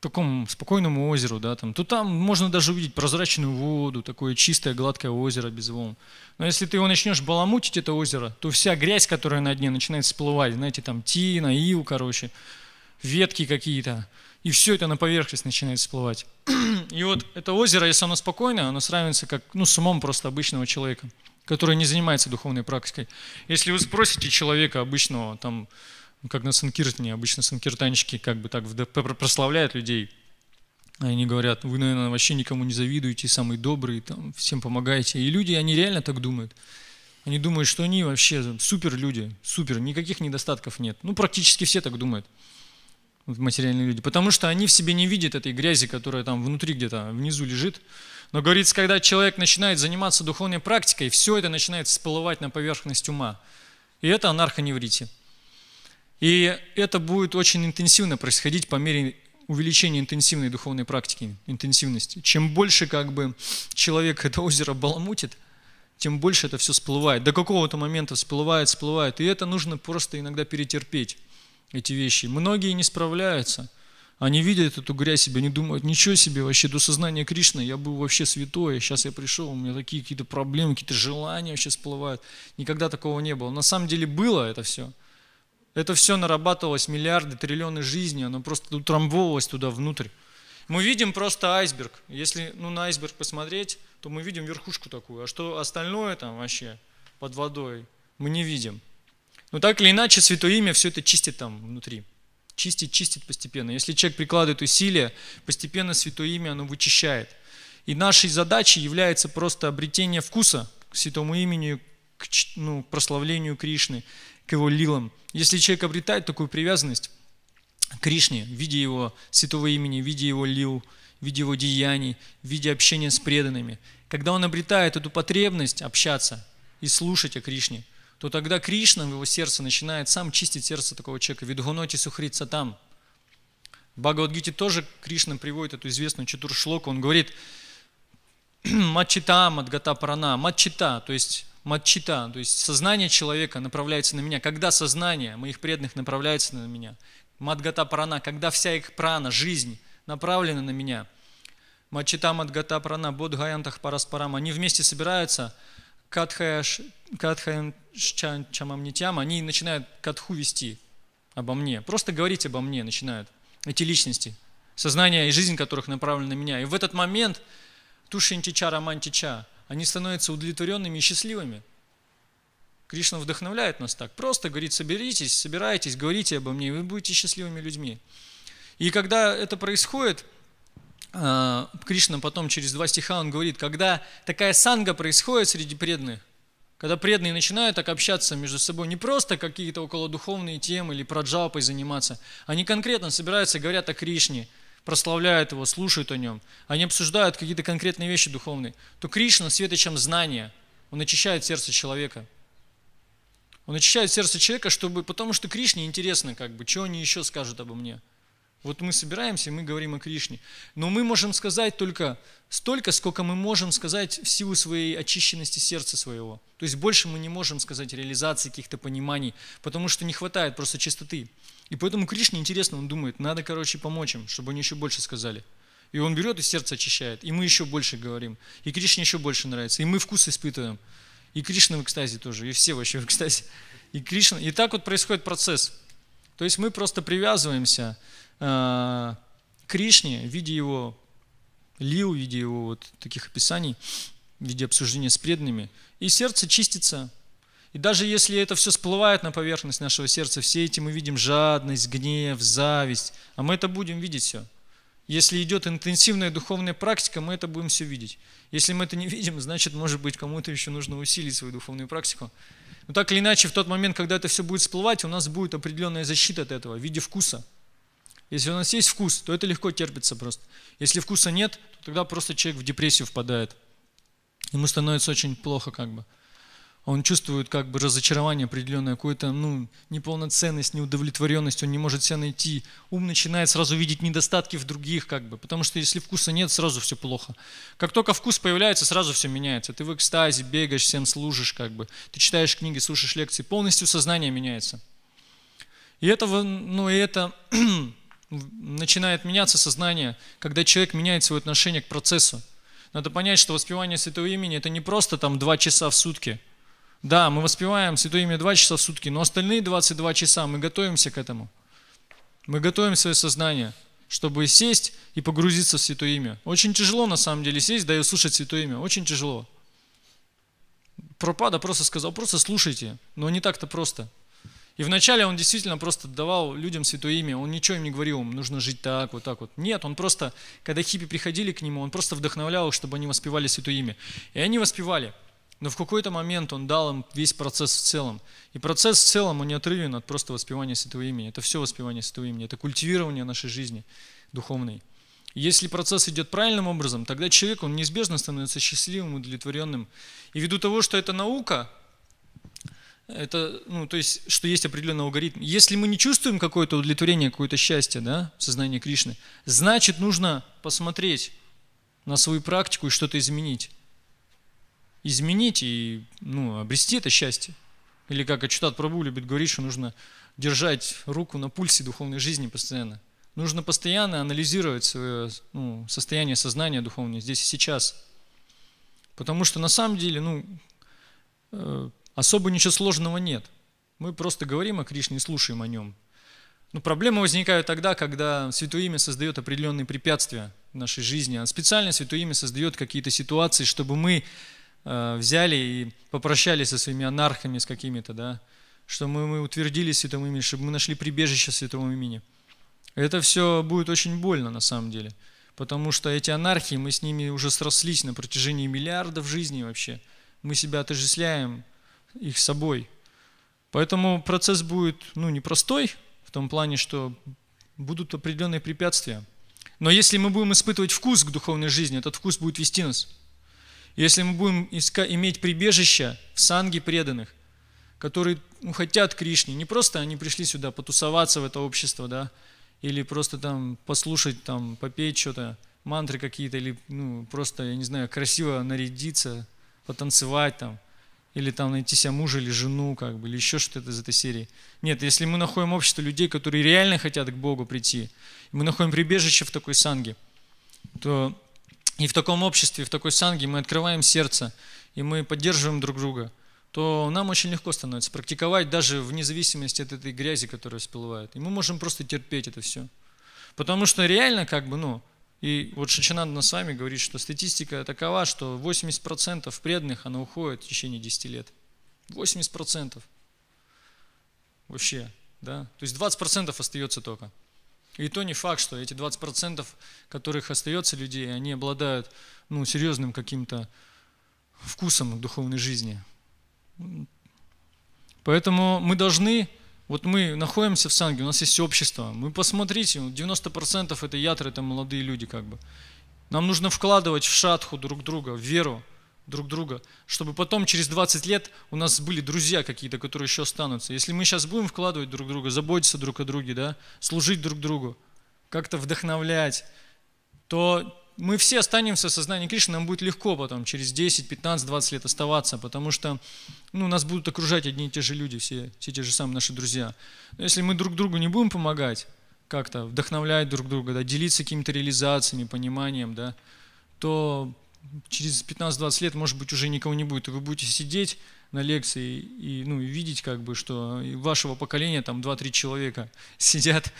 таком спокойном озеру, да, там, то там можно даже увидеть прозрачную воду, такое чистое, гладкое озеро без волн. Но если ты его начнешь баламутить, это озеро, то вся грязь, которая на дне, начинает всплывать, знаете, там тина, ил, короче, ветки какие-то, и все это на поверхность начинает всплывать. <clears throat> И вот это озеро, если оно спокойное, оно сравнивается как, ну, с умом просто обычного человека, который не занимается духовной практикой. Если вы спросите человека обычного, там, как на Санкиртане, обычно санкиртанщики как бы так прославляют людей. Они говорят, вы, наверное, вообще никому не завидуете, самый добрый, там, всем помогаете. И люди, они реально так думают. Они думают, что они вообще супер люди, супер, никаких недостатков нет. Ну, практически все так думают, материальные люди. Потому что они в себе не видят этой грязи, которая там внутри где-то, внизу лежит. Но, говорится, когда человек начинает заниматься духовной практикой, все это начинает всплывать на поверхность ума. И это анархоневрития. И это будет очень интенсивно происходить по мере увеличения интенсивной духовной практики, интенсивности. Чем больше как бы человек <laughs> это озеро баламутит, тем больше это все всплывает. До какого-то момента всплывает, всплывает. И это нужно просто иногда перетерпеть, эти вещи. Многие не справляются. Они видят эту грязь себя, не думают, ничего себе, вообще до сознания Кришны, я был вообще святой, сейчас а я пришел, у меня такие какие-то проблемы, какие-то желания вообще всплывают. Никогда такого не было. На самом деле было это все – это все нарабатывалось, миллиарды, триллионы жизней, оно просто утрамбовывалось туда внутрь. Мы видим просто айсберг. Если ну, на айсберг посмотреть, то мы видим верхушку такую, а что остальное там вообще под водой, мы не видим. Но так или иначе, Святое Имя все это чистит там внутри. Чистит, чистит постепенно. Если человек прикладывает усилия, постепенно Святое Имя оно вычищает. И нашей задачей является просто обретение вкуса к Святому Имени, к, ну, прославлению Кришны к его лилам. Если человек обретает такую привязанность к Кришне, в виде его святого имени, в виде его лил, в виде его деяний, в виде общения с преданными, когда он обретает эту потребность общаться и слушать о Кришне, то тогда Кришна в его сердце начинает сам чистить сердце такого человека. Видгуноти сухрица там. В Бхагавадгите тоже Кришна приводит эту известную чатуршлоку. Он говорит, матчита мадгата прана, матчита, то есть матчита, то есть сознание человека направляется на меня, когда сознание моих преданных направляется на меня, матгата прана, когда вся их прана, жизнь направлена на меня, матчита матгата прана, бодгаянтах параспарам, они вместе собираются, катхая, катхая они начинают катху вести обо мне, просто говорить обо мне начинают эти личности, сознание и жизнь которых направлены на меня. И в этот момент тушинтича романтича, они становятся удовлетворенными и счастливыми. Кришна вдохновляет нас так. Просто говорит, соберитесь, собирайтесь, говорите обо мне, и вы будете счастливыми людьми. И когда это происходит, а, Кришна потом через два стиха он говорит, когда такая санга происходит среди преданных, когда преданные начинают так общаться между собой, не просто какие-то околодуховные темы или проджалпой заниматься, они конкретно собираются и говорят о Кришне – прославляют Его, слушают о Нем, они обсуждают какие-то конкретные вещи духовные, то Кришна светочем знания, Он очищает сердце человека. Он очищает сердце человека, чтобы, потому что Кришне интересно, как бы, что они еще скажут обо мне. Вот мы собираемся, мы говорим о Кришне. Но мы можем сказать только столько, сколько мы можем сказать в силу своей очищенности сердца своего. То есть больше мы не можем сказать реализации каких-то пониманий, потому что не хватает просто чистоты. И поэтому Кришне интересно, он думает, надо, короче, помочь им, чтобы они еще больше сказали. И он берет и сердце очищает, и мы еще больше говорим, и Кришне еще больше нравится, и мы вкус испытываем. И Кришна в экстазе тоже, и все вообще в экстазе. И, Кришна, и так вот происходит процесс. То есть мы просто привязываемся э, к Кришне в виде его лил, в виде его вот таких описаний, в виде обсуждения с преданными, и сердце чистится, и даже если это все всплывает на поверхность нашего сердца, все эти мы видим жадность, гнев, зависть, а мы это будем видеть все. Если идет интенсивная духовная практика, мы это будем все видеть. Если мы это не видим, значит, может быть, кому-то еще нужно усилить свою духовную практику. Но так или иначе, в тот момент, когда это все будет всплывать, у нас будет определенная защита от этого в виде вкуса. Если у нас есть вкус, то это легко терпится просто. Если вкуса нет, то тогда просто человек в депрессию впадает. Ему становится очень плохо как бы он чувствует как бы разочарование определенное, какую-то ну, неполноценность, неудовлетворенность, он не может себя найти. Ум начинает сразу видеть недостатки в других, как бы, потому что если вкуса нет, сразу все плохо. Как только вкус появляется, сразу все меняется. Ты в экстазе, бегаешь, всем служишь, как бы. Ты читаешь книги, слушаешь лекции, полностью сознание меняется. И это, ну, и это <clears throat> начинает меняться сознание, когда человек меняет свое отношение к процессу. Надо понять, что воспевание Святого Имени – это не просто там два часа в сутки – да, мы воспеваем Святое Имя 2 часа в сутки, но остальные 22 часа мы готовимся к этому. Мы готовим свое сознание, чтобы сесть и погрузиться в Святое Имя. Очень тяжело на самом деле сесть, да и слушать Святое Имя. Очень тяжело. Пропада просто сказал, просто слушайте, но не так-то просто. И вначале он действительно просто давал людям святое имя, он ничего им не говорил, нужно жить так, вот так вот. Нет, он просто, когда хиппи приходили к нему, он просто вдохновлял их, чтобы они воспевали святое имя. И они воспевали но в какой-то момент Он дал им весь процесс в целом. И процесс в целом, он не отрывен от просто воспевания Святого имени. Это все воспевание Святого имени, это культивирование нашей жизни духовной. Если процесс идет правильным образом, тогда человек, он неизбежно становится счастливым, удовлетворенным. И ввиду того, что это наука, это, ну, то есть, что есть определенный алгоритм. Если мы не чувствуем какое-то удовлетворение, какое-то счастье, да, в сознании Кришны, значит, нужно посмотреть на свою практику и что-то изменить изменить и ну, обрести это счастье. Или как Ачутат Прабу любит говорить, что нужно держать руку на пульсе духовной жизни постоянно. Нужно постоянно анализировать свое ну, состояние сознания духовное здесь и сейчас. Потому что на самом деле ну, э, особо ничего сложного нет. Мы просто говорим о Кришне и слушаем о нем. Но проблемы возникают тогда, когда Святое Имя создает определенные препятствия в нашей жизни. А специально Святое Имя создает какие-то ситуации, чтобы мы Э, взяли и попрощались со своими анархами, с какими-то, да, что мы, мы утвердили в имени, чтобы мы нашли прибежище в имени. Это все будет очень больно на самом деле, потому что эти анархии, мы с ними уже срослись на протяжении миллиардов жизней вообще. Мы себя отождествляем их собой. Поэтому процесс будет ну, непростой, в том плане, что будут определенные препятствия. Но если мы будем испытывать вкус к духовной жизни, этот вкус будет вести нас – если мы будем искать, иметь прибежище в санге преданных, которые ну, хотят Кришны, не просто они пришли сюда потусоваться в это общество, да, или просто там послушать, там, попеть что-то, мантры какие-то, или ну, просто, я не знаю, красиво нарядиться, потанцевать там, или там найти себе мужа или жену, как бы, или еще что-то из этой серии. Нет, если мы находим общество людей, которые реально хотят к Богу прийти, мы находим прибежище в такой санге, то и в таком обществе, в такой санге мы открываем сердце, и мы поддерживаем друг друга, то нам очень легко становится практиковать даже вне зависимости от этой грязи, которая всплывает. И мы можем просто терпеть это все. Потому что реально как бы, ну, и вот Шичинанда с вами говорит, что статистика такова, что 80% преданных, она уходит в течение 10 лет. 80%. Вообще, да? То есть 20% остается только. И то не факт, что эти 20%, которых остается людей, они обладают ну, серьезным каким-то вкусом духовной жизни. Поэтому мы должны, вот мы находимся в Санге, у нас есть общество, мы посмотрите, 90% это ятры, это молодые люди как бы. Нам нужно вкладывать в шатху друг друга, в веру друг друга, чтобы потом через 20 лет у нас были друзья какие-то, которые еще останутся. Если мы сейчас будем вкладывать друг друга, заботиться друг о друге, да, служить друг другу, как-то вдохновлять, то мы все останемся в сознании Кришны, нам будет легко потом, через 10, 15, 20 лет оставаться, потому что ну, нас будут окружать одни и те же люди, все, все те же самые наши друзья. Но если мы друг другу не будем помогать, как-то вдохновлять друг друга, да, делиться какими-то реализациями, пониманием, да, то через 15-20 лет, может быть, уже никого не будет, и вы будете сидеть на лекции и, ну, и видеть, как бы, что вашего поколения там 2-3 человека <laughs> сидят.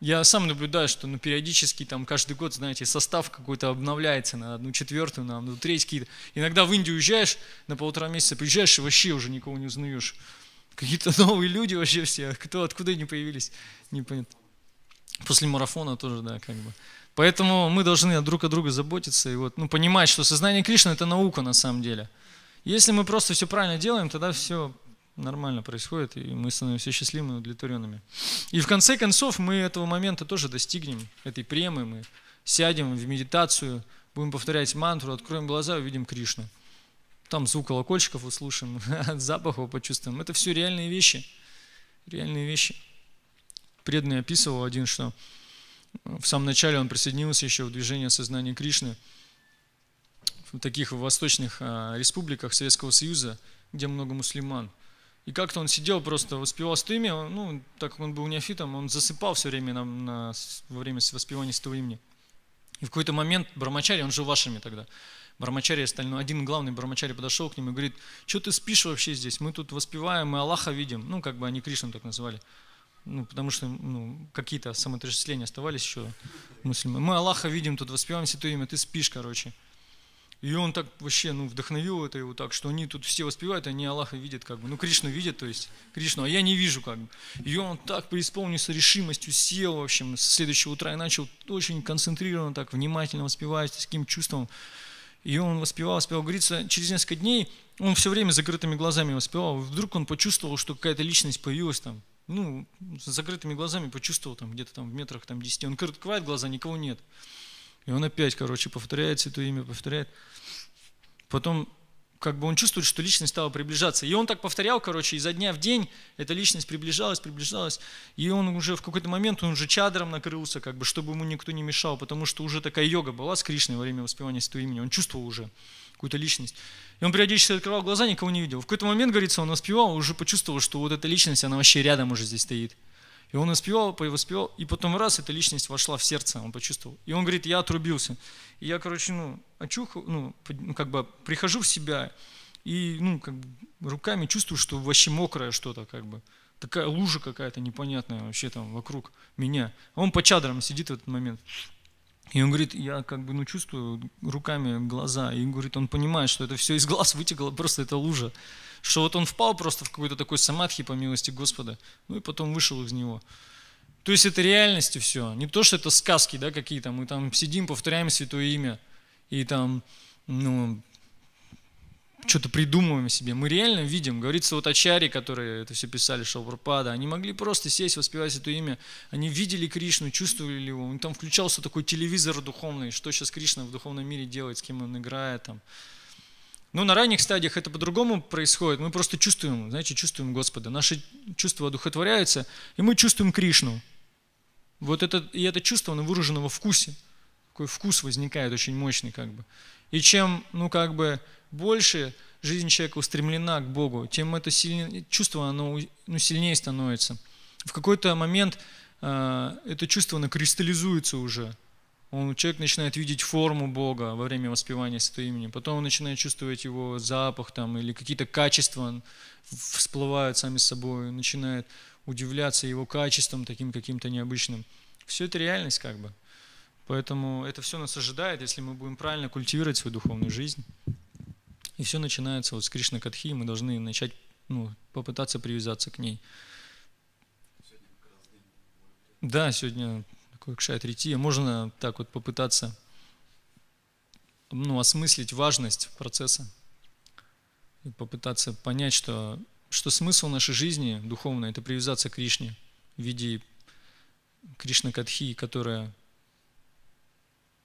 Я сам наблюдаю, что ну, периодически там каждый год, знаете, состав какой-то обновляется на одну четвертую, на одну треть какие-то. Иногда в Индию уезжаешь на полтора месяца, приезжаешь и вообще уже никого не узнаешь. Какие-то <laughs> новые люди вообще все, кто откуда не появились, непонятно. После марафона тоже, да, как бы. Поэтому мы должны друг о друге заботиться и вот, ну, понимать, что сознание Кришны – это наука на самом деле. Если мы просто все правильно делаем, тогда все нормально происходит, и мы становимся счастливыми и удовлетворенными. И в конце концов мы этого момента тоже достигнем, этой премы. Мы сядем в медитацию, будем повторять мантру, откроем глаза, увидим Кришну. Там звук колокольчиков услышим, <laughs> запах его почувствуем. Это все реальные вещи. Реальные вещи. Преданный описывал один, что в самом начале он присоединился еще в движение сознания Кришны в таких восточных а, республиках Советского Союза, где много мусульман. И как-то он сидел просто, воспевал стыми, ну, так как он был неофитом, он засыпал все время на, на, во время воспевания с имени. И в какой-то момент Брамачари, он жил вашими тогда, Брамачари остальной, один главный Брамачари подошел к нему и говорит, что ты спишь вообще здесь? Мы тут воспеваем, мы Аллаха видим. Ну, как бы они Кришну так называли." Ну, потому что ну, какие-то самоотождествления оставались еще мыслями. Мы Аллаха видим, тут воспеваем святое имя, ты спишь, короче. И он так вообще ну, вдохновил это его так, что они тут все воспевают, они Аллаха видят как бы. Ну, Кришну видят, то есть Кришну, а я не вижу как бы. И он так преисполнился решимостью, сел, в общем, с следующего утра и начал очень концентрированно так, внимательно воспевать, с таким чувством. И он воспевал, воспевал. Говорится, через несколько дней он все время закрытыми глазами воспевал. Вдруг он почувствовал, что какая-то личность появилась там, ну, с закрытыми глазами почувствовал там где-то там в метрах там 10. Он открывает глаза, никого нет. И он опять, короче, повторяет это имя, повторяет. Потом как бы он чувствует, что личность стала приближаться. И он так повторял, короче, изо дня в день эта личность приближалась, приближалась. И он уже в какой-то момент, он уже чадром накрылся, как бы, чтобы ему никто не мешал, потому что уже такая йога была с Кришной во время воспевания Святого имени. Он чувствовал уже какую-то личность. И он периодически открывал глаза, никого не видел. В какой-то момент, говорится, он воспевал, уже почувствовал, что вот эта личность, она вообще рядом уже здесь стоит. И он воспевал, воспевал, и потом раз эта личность вошла в сердце, он почувствовал. И он говорит, я отрубился. И я, короче, ну, очух, ну, ну, как бы прихожу в себя, и, ну, как бы руками чувствую, что вообще мокрое что-то, как бы. Такая лужа какая-то непонятная вообще там вокруг меня. А он по чадрам сидит в этот момент. И он говорит, я как бы ну, чувствую руками глаза. И он говорит, он понимает, что это все из глаз вытекло, просто это лужа. Что вот он впал просто в какой-то такой самадхи по милости Господа. Ну и потом вышел из него. То есть это реальности все. Не то, что это сказки да, какие-то. Мы там сидим, повторяем святое имя. И там ну, что-то придумываем себе. Мы реально видим. Говорится, вот ачари, которые это все писали, Шалпрапада, они могли просто сесть, воспевать это имя. Они видели Кришну, чувствовали его. Там включался такой телевизор духовный, что сейчас Кришна в духовном мире делает, с кем он играет. Там. Ну, на ранних стадиях это по-другому происходит. Мы просто чувствуем, знаете, чувствуем Господа. Наши чувства одухотворяются, и мы чувствуем Кришну. Вот это, и это чувство, оно выражено во вкусе. Такой вкус возникает очень мощный как бы. И чем, ну, как бы, больше жизнь человека устремлена к Богу, тем это сильнее, чувство оно ну, сильнее становится. В какой-то момент э, это чувство оно кристаллизуется уже. Он, человек начинает видеть форму Бога во время воспевания Святого имени. Потом он начинает чувствовать его запах там, или какие-то качества всплывают сами собой, начинает удивляться его качеством таким каким-то необычным. Все это реальность как бы. Поэтому это все нас ожидает, если мы будем правильно культивировать свою духовную жизнь. И все начинается вот с Кришна Катхи, мы должны начать, ну, попытаться привязаться к ней. да, сегодня такой кшай третья. Можно так вот попытаться ну, осмыслить важность процесса и попытаться понять, что, что смысл нашей жизни духовной – это привязаться к Кришне в виде Кришна Катхи, которая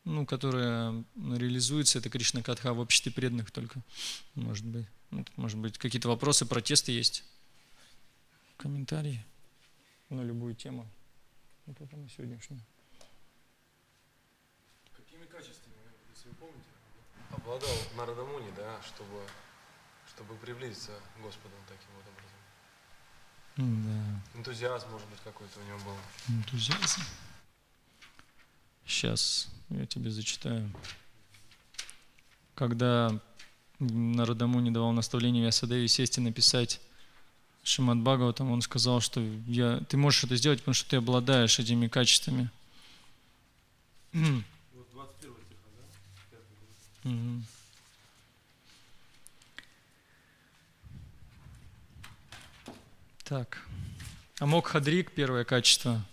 ну, которая реализуется, это Кришна Катха в обществе преданных только, может быть. Ну, может быть, какие-то вопросы, протесты есть? Комментарии на любую тему, вот это на сегодняшнюю. Какими качествами, если вы помните, обладал Нарадамуни, да, чтобы, чтобы приблизиться к Господу таким вот образом? Ну да. Энтузиазм, может быть, какой-то у него был. Энтузиазм? Сейчас я тебе зачитаю. Когда Народому не давал наставления Ясадеви сесть и написать Шимат Бхагаватам, он сказал, что я, ты можешь это сделать, потому что ты обладаешь этими качествами. Вот 21 стиха, да? Так. Амок Хадрик, первое качество.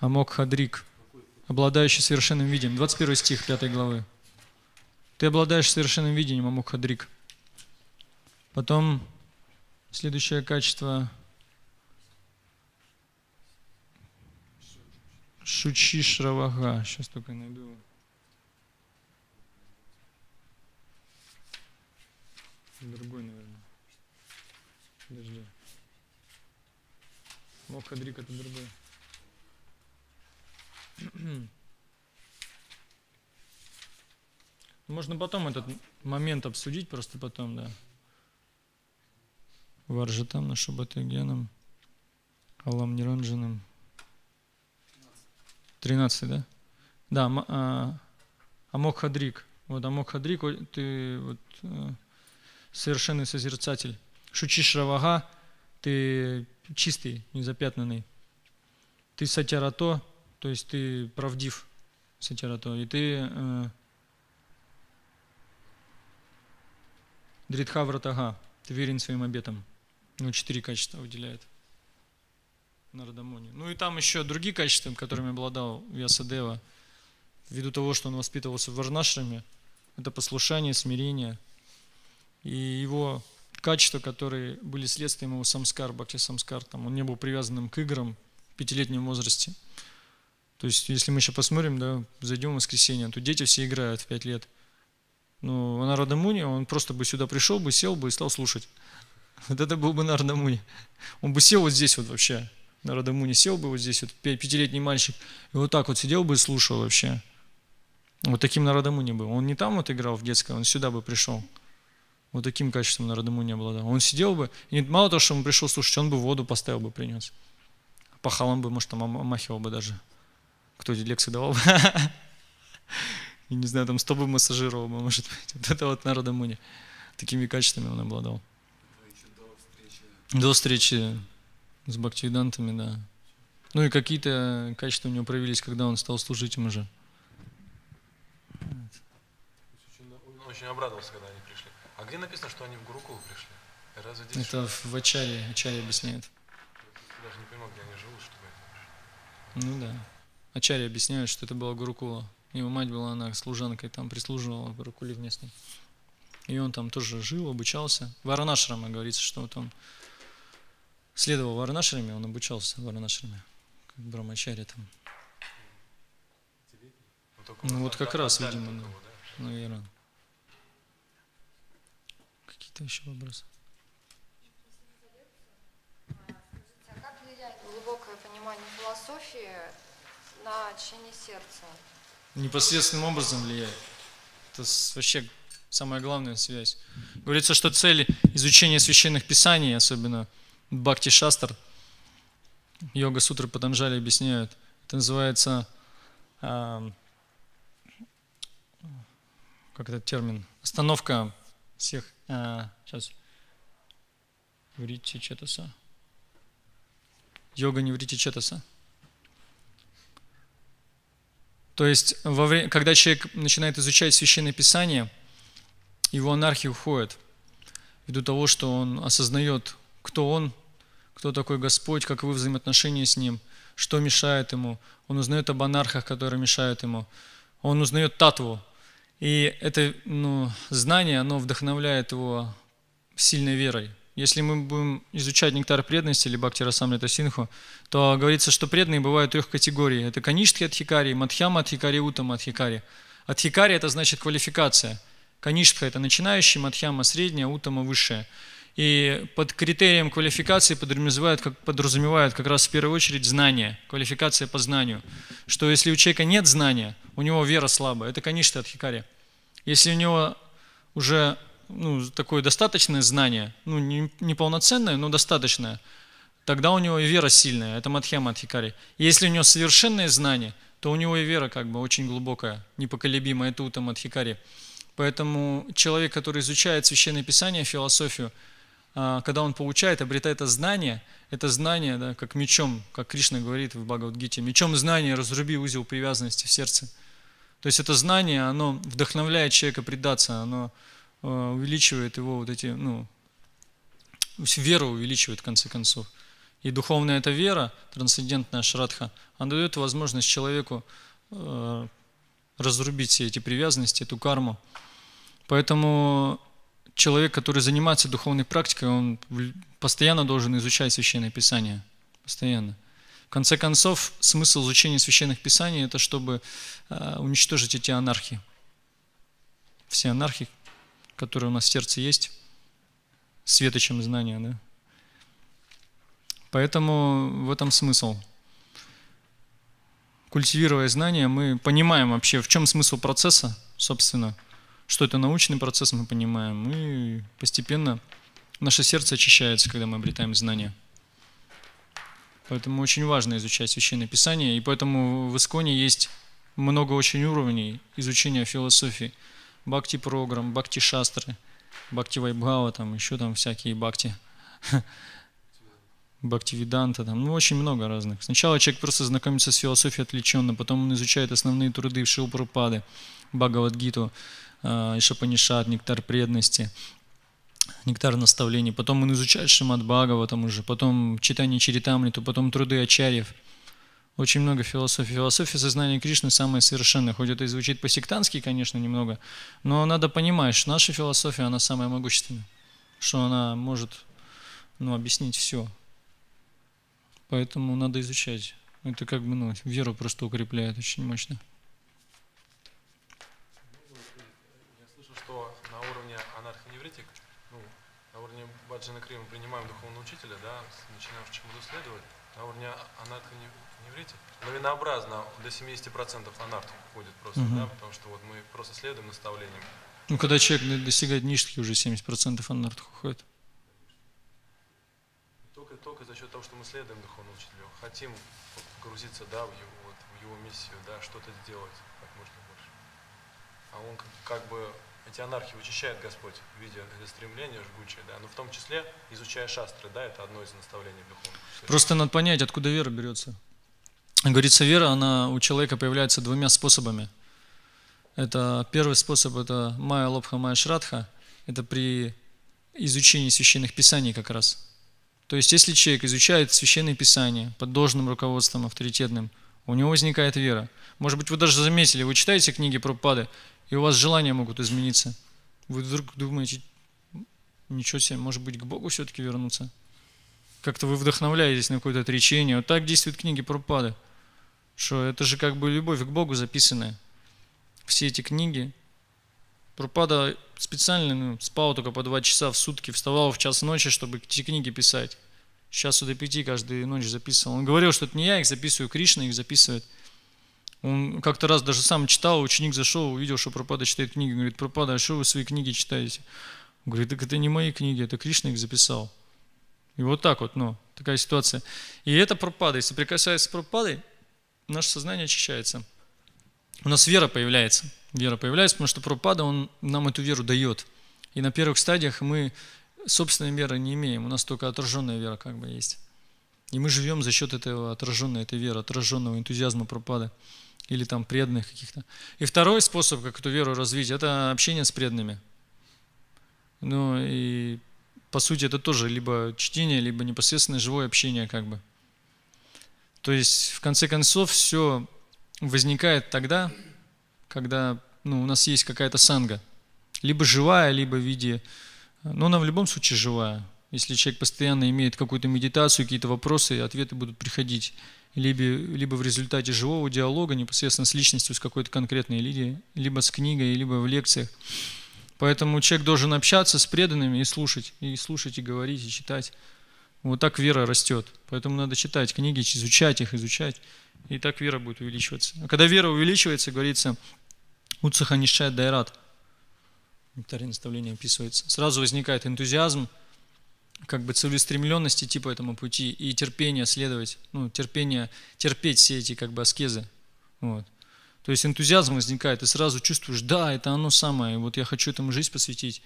Амок Хадрик обладающий совершенным видением. 21 стих 5 главы. Ты обладаешь совершенным видением, Амукхадрик. Потом следующее качество Шучи Шравага. Сейчас только найду. Другой, наверное. Подожди. Мокхадрик это другой. Ну, можно потом этот момент обсудить, просто потом, да. Варжитам, Нашубатагеном, Алам Ниранджином. 13, да? Да, а, Амок Вот Амокхадрик, ты вот э, совершенный созерцатель. Шучиш Равага, ты чистый, незапятнанный. Ты Сатярато, то есть ты правдив с и ты э, Дридхавратага, ты верен своим обетам. Ну, четыре качества выделяет Нардамони. Ну и там еще другие качества, которыми обладал Вьясадева, ввиду того, что он воспитывался в Варнашраме, это послушание, смирение и его качества, которые были следствием его самскар, бхакти самскар, там, он не был привязанным к играм в пятилетнем возрасте – то есть, если мы еще посмотрим, да, зайдем в воскресенье, а то дети все играют в 5 лет. Ну, на Муни, он просто бы сюда пришел бы, сел бы и стал слушать. Вот это был бы на Муни. Он бы сел вот здесь вот вообще. на Муни сел бы вот здесь, вот пятилетний мальчик, и вот так вот сидел бы и слушал вообще. Вот таким на Муни был. Он не там вот играл в детское, он сюда бы пришел. Вот таким качеством на Муни обладал. Он сидел бы, и мало того, что он пришел слушать, он бы воду поставил бы, принес. Пахалом бы, может, там омахивал бы даже. Кто эти лекции давал? <laughs> Я не знаю, там с тобой массажировал, может быть. Вот это вот Нарада Муни. Такими качествами он обладал. До встречи с бактивидантами, да. Ну и какие-то качества у него проявились, когда он стал служить им уже. Он очень обрадовался, когда они пришли. А где написано, что они в Гурукулу пришли? Разве здесь Это что? в Ачаре, Ачаре объясняет. Я даже не понимаю, где они живут, чтобы Ну да. Ачари объясняют, что это была Гурукула. Его мать была, она служанкой, там прислуживала Гурукуле местной. И он там тоже жил, обучался. Варанашрама говорится, что вот он следовал Варанашраме, он обучался Варанашраме, как Брамачари там. Ну, ну вот как раз, видимо, такого, да? наверное. Ну, Какие-то еще вопросы? А а понимание философии на очищение сердца. Непосредственным образом влияет. Это вообще самая главная связь. Говорится, что цель изучения священных писаний, особенно Бхакти Шастр, йога сутры Патанджали объясняют, это называется, э, как этот термин, остановка всех, э, а, сейчас, врите четаса. Йога не врите четаса. То есть, во время, когда человек начинает изучать Священное Писание, его анархия уходит ввиду того, что он осознает, кто он, кто такой Господь, каковы взаимоотношения с Ним, что мешает ему. Он узнает об анархах, которые мешают ему. Он узнает татву. И это ну, знание, оно вдохновляет его сильной верой. Если мы будем изучать нектар преданности или бхактира самрита синху, то говорится, что преданные бывают трех категорий. Это каништхи адхикари, мадхьяма адхикари, утам адхикари. Адхикари – это значит квалификация. Каништха – это начинающий, мадхьяма – средняя, утама – высшая. И под критерием квалификации подразумевают как, подразумевают как раз в первую очередь знание, квалификация по знанию. Что если у человека нет знания, у него вера слабая, это конечно от хикари. Если у него уже ну, такое достаточное знание, ну, не, не полноценное, но достаточное, тогда у него и вера сильная, это Мадхема Адхикари. Если у него совершенное знание, то у него и вера как бы очень глубокая, непоколебимая, это Утам Адхикари. Поэтому человек, который изучает Священное Писание, философию, а, когда он получает, обретает это знание, это знание, да, как мечом, как Кришна говорит в Бхагавадгите, мечом знания разруби узел привязанности в сердце. То есть это знание, оно вдохновляет человека предаться, оно Э, увеличивает его вот эти, ну, веру увеличивает в конце концов. И духовная эта вера, трансцендентная шрадха, она дает возможность человеку э, разрубить все эти привязанности, эту карму. Поэтому человек, который занимается духовной практикой, он постоянно должен изучать Священное Писание. Постоянно. В конце концов, смысл изучения Священных Писаний – это чтобы э, уничтожить эти анархии. Все анархии, который у нас в сердце есть, светочем знания. Да? Поэтому в этом смысл. Культивируя знания, мы понимаем вообще, в чем смысл процесса, собственно, что это научный процесс, мы понимаем, и постепенно наше сердце очищается, когда мы обретаем знания. Поэтому очень важно изучать Священное Писание, и поэтому в Исконе есть много очень уровней изучения философии – бхакти программ, бхакти шастры, бхакти вайбхава, там еще там всякие бхакти, <laughs> бхакти виданта, там, ну очень много разных. Сначала человек просто знакомится с философией отвлеченно, потом он изучает основные труды в Шилпурпады, Бхагавадгиту, э, а, Шапанишат, Нектар преданности, нектар наставлений, потом он изучает Шимат Бхагава там уже, потом читание Чаритамриту, потом труды Ачарьев – очень много философии. Философия сознания Кришны самая совершенная. Хоть это и звучит по-сектантски, конечно, немного, но надо понимать, что наша философия, она самая могущественная, что она может ну, объяснить все. Поэтому надо изучать. Это как бы ну, веру просто укрепляет очень мощно. Я слышал, что на уровне анархоневритик, ну, на уровне Баджина Крим принимаем духовного учителя, да, начинаем чему-то следовать на уровне анарха не, не врите. Но винообразно до 70% анарх уходит просто, угу. да, потому что вот мы просто следуем наставлениям. Ну, когда человек достигает нишки, уже 70% анарх уходит. Только, только за счет того, что мы следуем духовному учителю, хотим погрузиться да, в, его, вот, в его миссию, да, что-то сделать как можно больше. А он как, как бы эти анархии вычищает Господь в виде э, стремления жгучее, да, но в том числе изучая шастры, да, это одно из наставлений духовных. Просто надо понять, откуда вера берется. Говорится, вера, она у человека появляется двумя способами. Это первый способ, это майя лобха, майя шрадха, это при изучении священных писаний как раз. То есть, если человек изучает священные писания под должным руководством авторитетным, у него возникает вера. Может быть, вы даже заметили, вы читаете книги Пропады, и у вас желания могут измениться. Вы вдруг думаете, ничего себе, может быть, к Богу все-таки вернуться. Как-то вы вдохновляетесь на какое-то отречение. Вот так действуют книги Пропады, что это же как бы любовь к Богу записанная. Все эти книги. Пропада специально ну, спал только по два часа в сутки, вставал в час ночи, чтобы эти книги писать. С часу до пяти каждую ночь записывал. Он говорил, что это не я их записываю, Кришна их записывает – он как-то раз даже сам читал, ученик зашел, увидел, что Пропада читает книги, говорит, Пропада, а что вы свои книги читаете? Он говорит, так это не мои книги, это Кришна их записал. И вот так вот, ну, такая ситуация. И это Пропада, если прикасаясь с Пропадой, наше сознание очищается. У нас вера появляется. Вера появляется, потому что Пропада, он нам эту веру дает. И на первых стадиях мы собственной веры не имеем, у нас только отраженная вера как бы есть. И мы живем за счет этого отраженной этой веры, отраженного энтузиазма пропада или там преданных каких-то. И второй способ, как эту веру развить, это общение с преданными. Ну и по сути это тоже либо чтение, либо непосредственное живое общение как бы. То есть в конце концов все возникает тогда, когда ну, у нас есть какая-то санга. Либо живая, либо в виде... Но ну, она в любом случае живая. Если человек постоянно имеет какую-то медитацию, какие-то вопросы, ответы будут приходить либо, либо в результате живого диалога непосредственно с личностью, с какой-то конкретной лидией, либо с книгой, либо в лекциях. Поэтому человек должен общаться с преданными и слушать, и слушать, и говорить, и читать. Вот так вера растет. Поэтому надо читать книги, изучать их, изучать. И так вера будет увеличиваться. А когда вера увеличивается, говорится, Уцаха Нишая Дайрат. Нектарное наставление описывается. Сразу возникает энтузиазм, как бы целеустремленности идти типа, по этому пути и терпение следовать, ну, терпение, терпеть все эти как бы аскезы. Вот. То есть энтузиазм возникает, ты сразу чувствуешь, да, это оно самое, вот я хочу этому жизнь посвятить.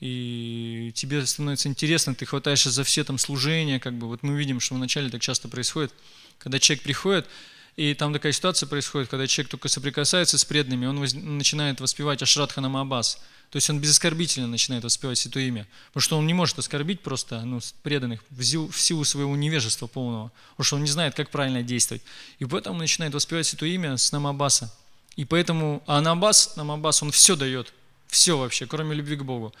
И тебе становится интересно, ты хватаешься за все там служения, как бы, вот мы видим, что вначале так часто происходит, когда человек приходит, и там такая ситуация происходит, когда человек только соприкасается с преданными, он воз... начинает воспевать Ашрадханам Аббас. То есть он безоскорбительно начинает воспевать святое имя. Потому что он не может оскорбить просто ну, преданных в силу, в силу своего невежества полного. Потому что он не знает, как правильно действовать. И поэтому он начинает воспевать святое имя с Намабаса. И поэтому а Намабас, Намабас, он все дает. Все вообще, кроме любви к Богу.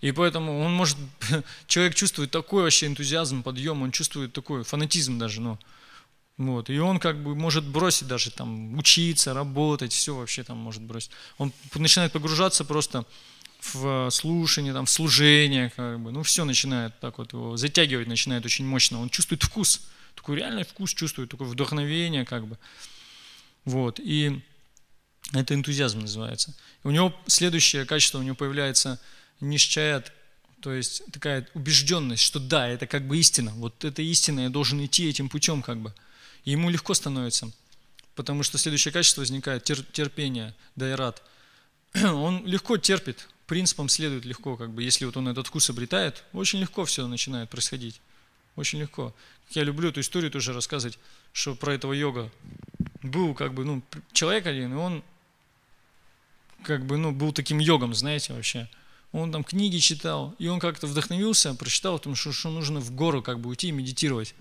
И поэтому он может, <laughs> человек чувствует такой вообще энтузиазм, подъем, он чувствует такой фанатизм даже, ну, вот, и он как бы может бросить даже там учиться, работать, все вообще там может бросить. Он начинает погружаться просто в э, слушание, там, в служение, как бы, ну все начинает так вот его затягивать, начинает очень мощно. Он чувствует вкус, такой реальный вкус чувствует, такое вдохновение, как бы. Вот, и это энтузиазм называется. У него следующее качество, у него появляется нишчаят, то есть такая убежденность, что да, это как бы истина, вот это истина, я должен идти этим путем, как бы ему легко становится, потому что следующее качество возникает, терпение, дайрат. <clears throat> Он легко терпит, принципам следует легко, как бы, если вот он этот вкус обретает, очень легко все начинает происходить. Очень легко. Я люблю эту историю тоже рассказывать, что про этого йога. Был как бы, ну, человек один, и он как бы, ну, был таким йогом, знаете, вообще. Он там книги читал, и он как-то вдохновился, прочитал о том, что, что нужно в гору как бы уйти и медитировать.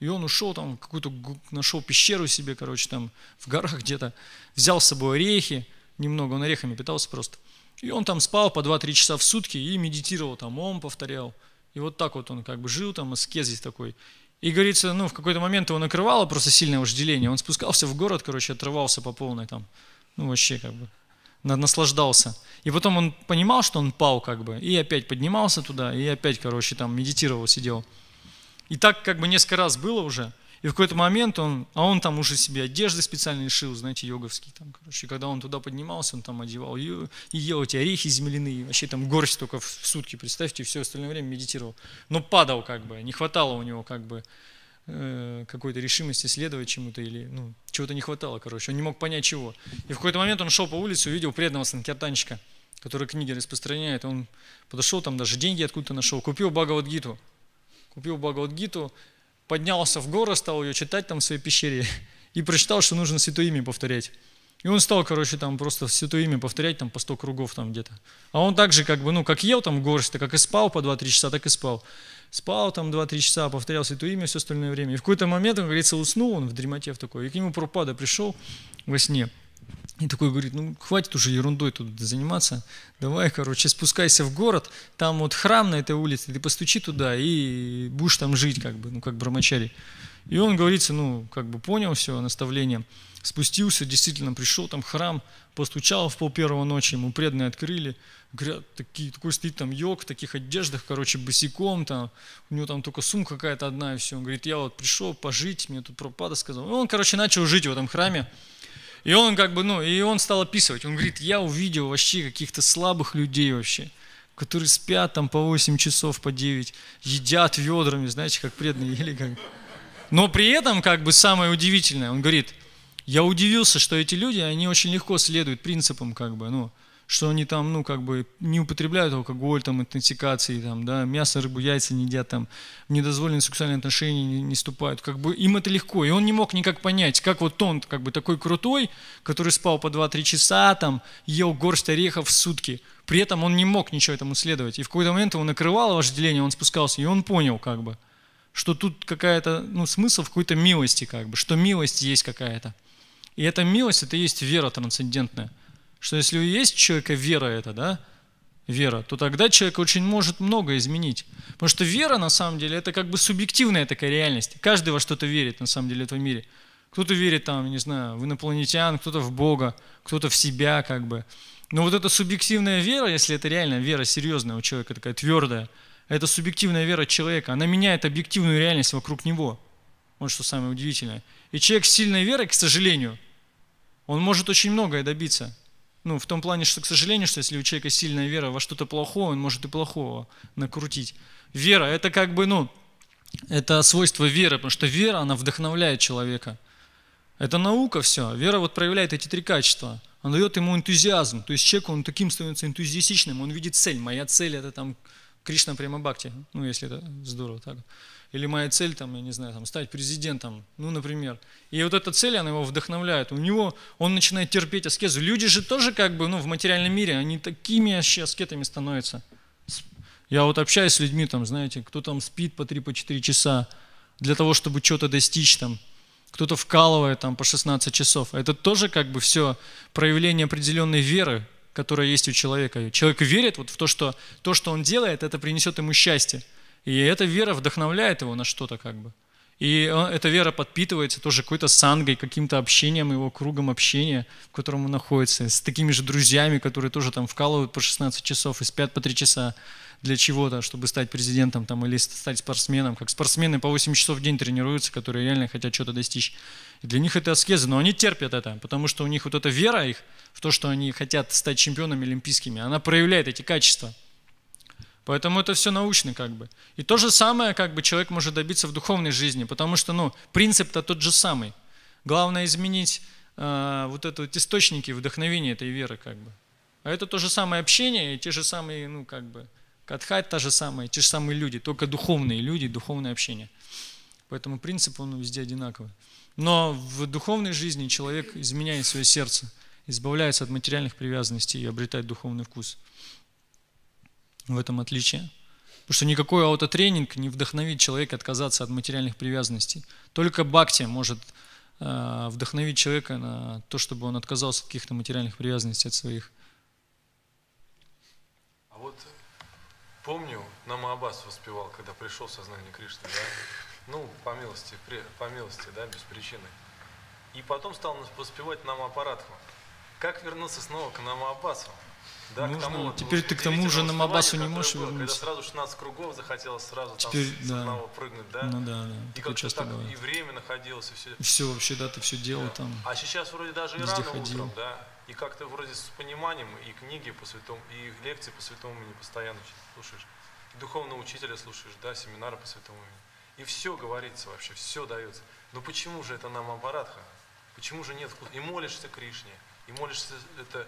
И он ушел там, какую-то нашел пещеру себе, короче, там в горах где-то, взял с собой орехи, немного он орехами питался просто. И он там спал по 2-3 часа в сутки и медитировал, там он повторял. И вот так вот он как бы жил, там аскезис такой. И говорится, ну, в какой-то момент его накрывало просто сильное вожделение. Он спускался в город, короче, отрывался по полной там. Ну, вообще как бы наслаждался. И потом он понимал, что он пал как бы, и опять поднимался туда, и опять, короче, там медитировал, сидел. И так как бы несколько раз было уже. И в какой-то момент он, а он там уже себе одежды специальные шил, знаете, йоговские там, короче. И когда он туда поднимался, он там одевал и, и ел эти орехи земляные, вообще там горсть только в, сутки, представьте, и все остальное время медитировал. Но падал как бы, не хватало у него как бы э, какой-то решимости следовать чему-то или ну, чего-то не хватало, короче, он не мог понять чего. И в какой-то момент он шел по улице, увидел преданного санкертанчика, который книги распространяет, он подошел там, даже деньги откуда-то нашел, купил Бхагавадгиту, купил Бхагавадгиту, поднялся в горы стал ее читать там в своей пещере и прочитал, что нужно святое имя повторять. И он стал, короче, там просто святое имя повторять там по 100 кругов там где-то. А он также как бы, ну, как ел там горсть, как и спал по 2-3 часа, так и спал. Спал там 2-3 часа, повторял святое имя все остальное время. И в какой-то момент, он говорится, уснул он в дремоте в такой. И к нему Пропада пришел во сне. И такой говорит, ну хватит уже ерундой тут заниматься, давай, короче, спускайся в город, там вот храм на этой улице, ты постучи туда и будешь там жить, как бы, ну как брамачари. И он, говорится, ну как бы понял все наставление, спустился, действительно пришел, там храм, постучал в пол первого ночи, ему преданные открыли, говорят, такие, такой стоит там йог в таких одеждах, короче, босиком, там, у него там только сумка какая-то одна и все. Он говорит, я вот пришел пожить, мне тут пропада сказал. И он, короче, начал жить в этом храме, и он как бы, ну, и он стал описывать. Он говорит, я увидел вообще каких-то слабых людей вообще, которые спят там по 8 часов, по 9, едят ведрами, знаете, как преданные ели. Как... Но при этом, как бы самое удивительное, он говорит, я удивился, что эти люди, они очень легко следуют принципам, как бы, ну, что они там, ну, как бы не употребляют алкоголь, там, интоксикации, там, да, мясо, рыбу, яйца не едят, там, недозволенные сексуальные отношения не, не ступают. Как бы им это легко. И он не мог никак понять, как вот он, как бы такой крутой, который спал по 2-3 часа, там, ел горсть орехов в сутки, при этом он не мог ничего этому следовать. И в какой-то момент его накрывало вожделение, он спускался, и он понял, как бы, что тут какая-то, ну, смысл в какой-то милости, как бы, что милость есть какая-то. И эта милость, это и есть вера трансцендентная. Что если у есть человека вера это, да, вера, то тогда человек очень может много изменить. Потому что вера, на самом деле, это как бы субъективная такая реальность. Каждый во что-то верит, на самом деле, в этом мире. Кто-то верит там, не знаю, в инопланетян, кто-то в Бога, кто-то в себя как бы. Но вот эта субъективная вера, если это реально вера серьезная у человека, такая твердая, это субъективная вера человека, она меняет объективную реальность вокруг него. Вот что самое удивительное. И человек с сильной верой, к сожалению, он может очень многое добиться. Ну, в том плане, что, к сожалению, что если у человека сильная вера во что-то плохое, он может и плохого накрутить. Вера – это как бы, ну, это свойство веры, потому что вера, она вдохновляет человека. Это наука все. Вера вот проявляет эти три качества. Она дает ему энтузиазм. То есть человек, он таким становится энтузиастичным, он видит цель. Моя цель – это там Кришна прямо Бхакти. Ну, если это здорово так или моя цель, там, я не знаю, там, стать президентом, ну, например. И вот эта цель, она его вдохновляет. У него, он начинает терпеть аскезу. Люди же тоже как бы, ну, в материальном мире, они такими вообще аскетами становятся. Я вот общаюсь с людьми, там, знаете, кто там спит по 3-4 по часа для того, чтобы что-то достичь, там, кто-то вкалывает там по 16 часов. Это тоже как бы все проявление определенной веры, которая есть у человека. Человек верит вот в то, что то, что он делает, это принесет ему счастье. И эта вера вдохновляет его на что-то как бы. И э, эта вера подпитывается тоже какой-то сангой, каким-то общением, его кругом общения, в котором он находится, с такими же друзьями, которые тоже там вкалывают по 16 часов и спят по 3 часа для чего-то, чтобы стать президентом там, или стать спортсменом. Как спортсмены по 8 часов в день тренируются, которые реально хотят что-то достичь. И для них это аскеза, но они терпят это, потому что у них вот эта вера их в то, что они хотят стать чемпионами олимпийскими, она проявляет эти качества – Поэтому это все научно как бы. И то же самое как бы человек может добиться в духовной жизни, потому что ну, принцип-то тот же самый. Главное изменить э, вот эти вот источники вдохновения этой веры как бы. А это то же самое общение и те же самые, ну как бы, катхать та же самая, те же самые люди, только духовные люди, духовное общение. Поэтому принцип он везде одинаковый. Но в духовной жизни человек изменяет свое сердце, избавляется от материальных привязанностей и обретает духовный вкус в этом отличие. Потому что никакой аутотренинг не вдохновит человека отказаться от материальных привязанностей. Только бхакти может э, вдохновить человека на то, чтобы он отказался от каких-то материальных привязанностей от своих. А вот помню, Намаабас воспевал, когда пришел в сознание Кришны, да? Ну, по милости, по милости, да, без причины. И потом стал воспевать Намаапаратху. Как вернуться снова к Намаабасу? Да, нужно. Тому, Теперь ты к тому же на Мабасу не можешь было, вернуться. Когда сразу 16 кругов захотелось сразу Теперь, там, да. прыгнуть, да? Ну да, да. И как часто так бывает. И время находилось, и все. Все вообще, да, ты все делал да. там. А сейчас вроде даже и рано ходил. утром, да? И как-то вроде с пониманием и книги по святому, и лекции по святому имени постоянно слушаешь. И духовного учителя слушаешь, да, семинары по святому имени. И все говорится вообще, все дается. Но ну почему же это нам аппаратха? Почему же нет вкуса? И молишься Кришне, и молишься это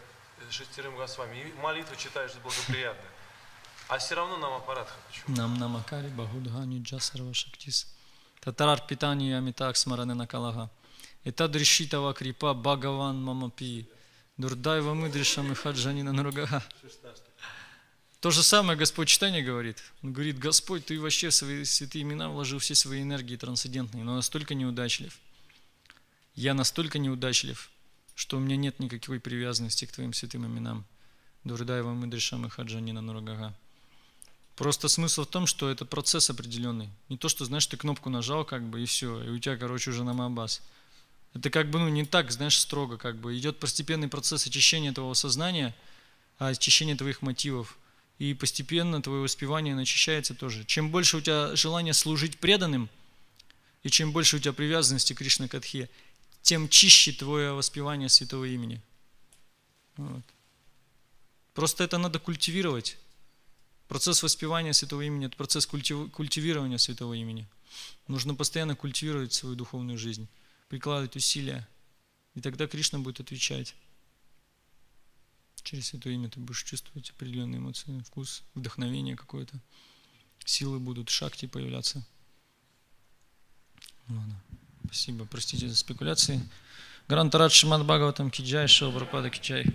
шестерым госвами. И молитву читаешь благоприятно. А все равно нам аппарат почему? Нам на Макаре бахудхани джасарва шактис. Татарар питани амитак смаране накалага. И та дришитава крипа бхагаван мамапи. Дурдайва мыдришам и хаджанина наргага. То же самое Господь Читание говорит. Он говорит, Господь, ты вообще в свои святые имена вложил все свои энергии трансцендентные, но настолько неудачлив. Я настолько неудачлив что у меня нет никакой привязанности к Твоим святым именам. Дурдаева Мудришам и Хаджанина Нурагага. Просто смысл в том, что это процесс определенный. Не то, что, знаешь, ты кнопку нажал, как бы, и все, и у тебя, короче, уже намабас. Это как бы, ну, не так, знаешь, строго, как бы. Идет постепенный процесс очищения твоего сознания, а очищения твоих мотивов. И постепенно твое успевание очищается тоже. Чем больше у тебя желание служить преданным, и чем больше у тебя привязанности к Кришна Кадхе, тем чище твое воспевание святого имени. Вот. Просто это надо культивировать. Процесс воспевания святого имени – это процесс культив... культивирования святого имени. Нужно постоянно культивировать свою духовную жизнь, прикладывать усилия. И тогда Кришна будет отвечать. Через Святое имя ты будешь чувствовать определенные эмоции, вкус, вдохновение какое-то. Силы будут, шахте появляться. Ладно. Спасибо. Простите за спекуляции. Грантарат Шимат Бхагаватам Киджай, Шилбрапада Киджай.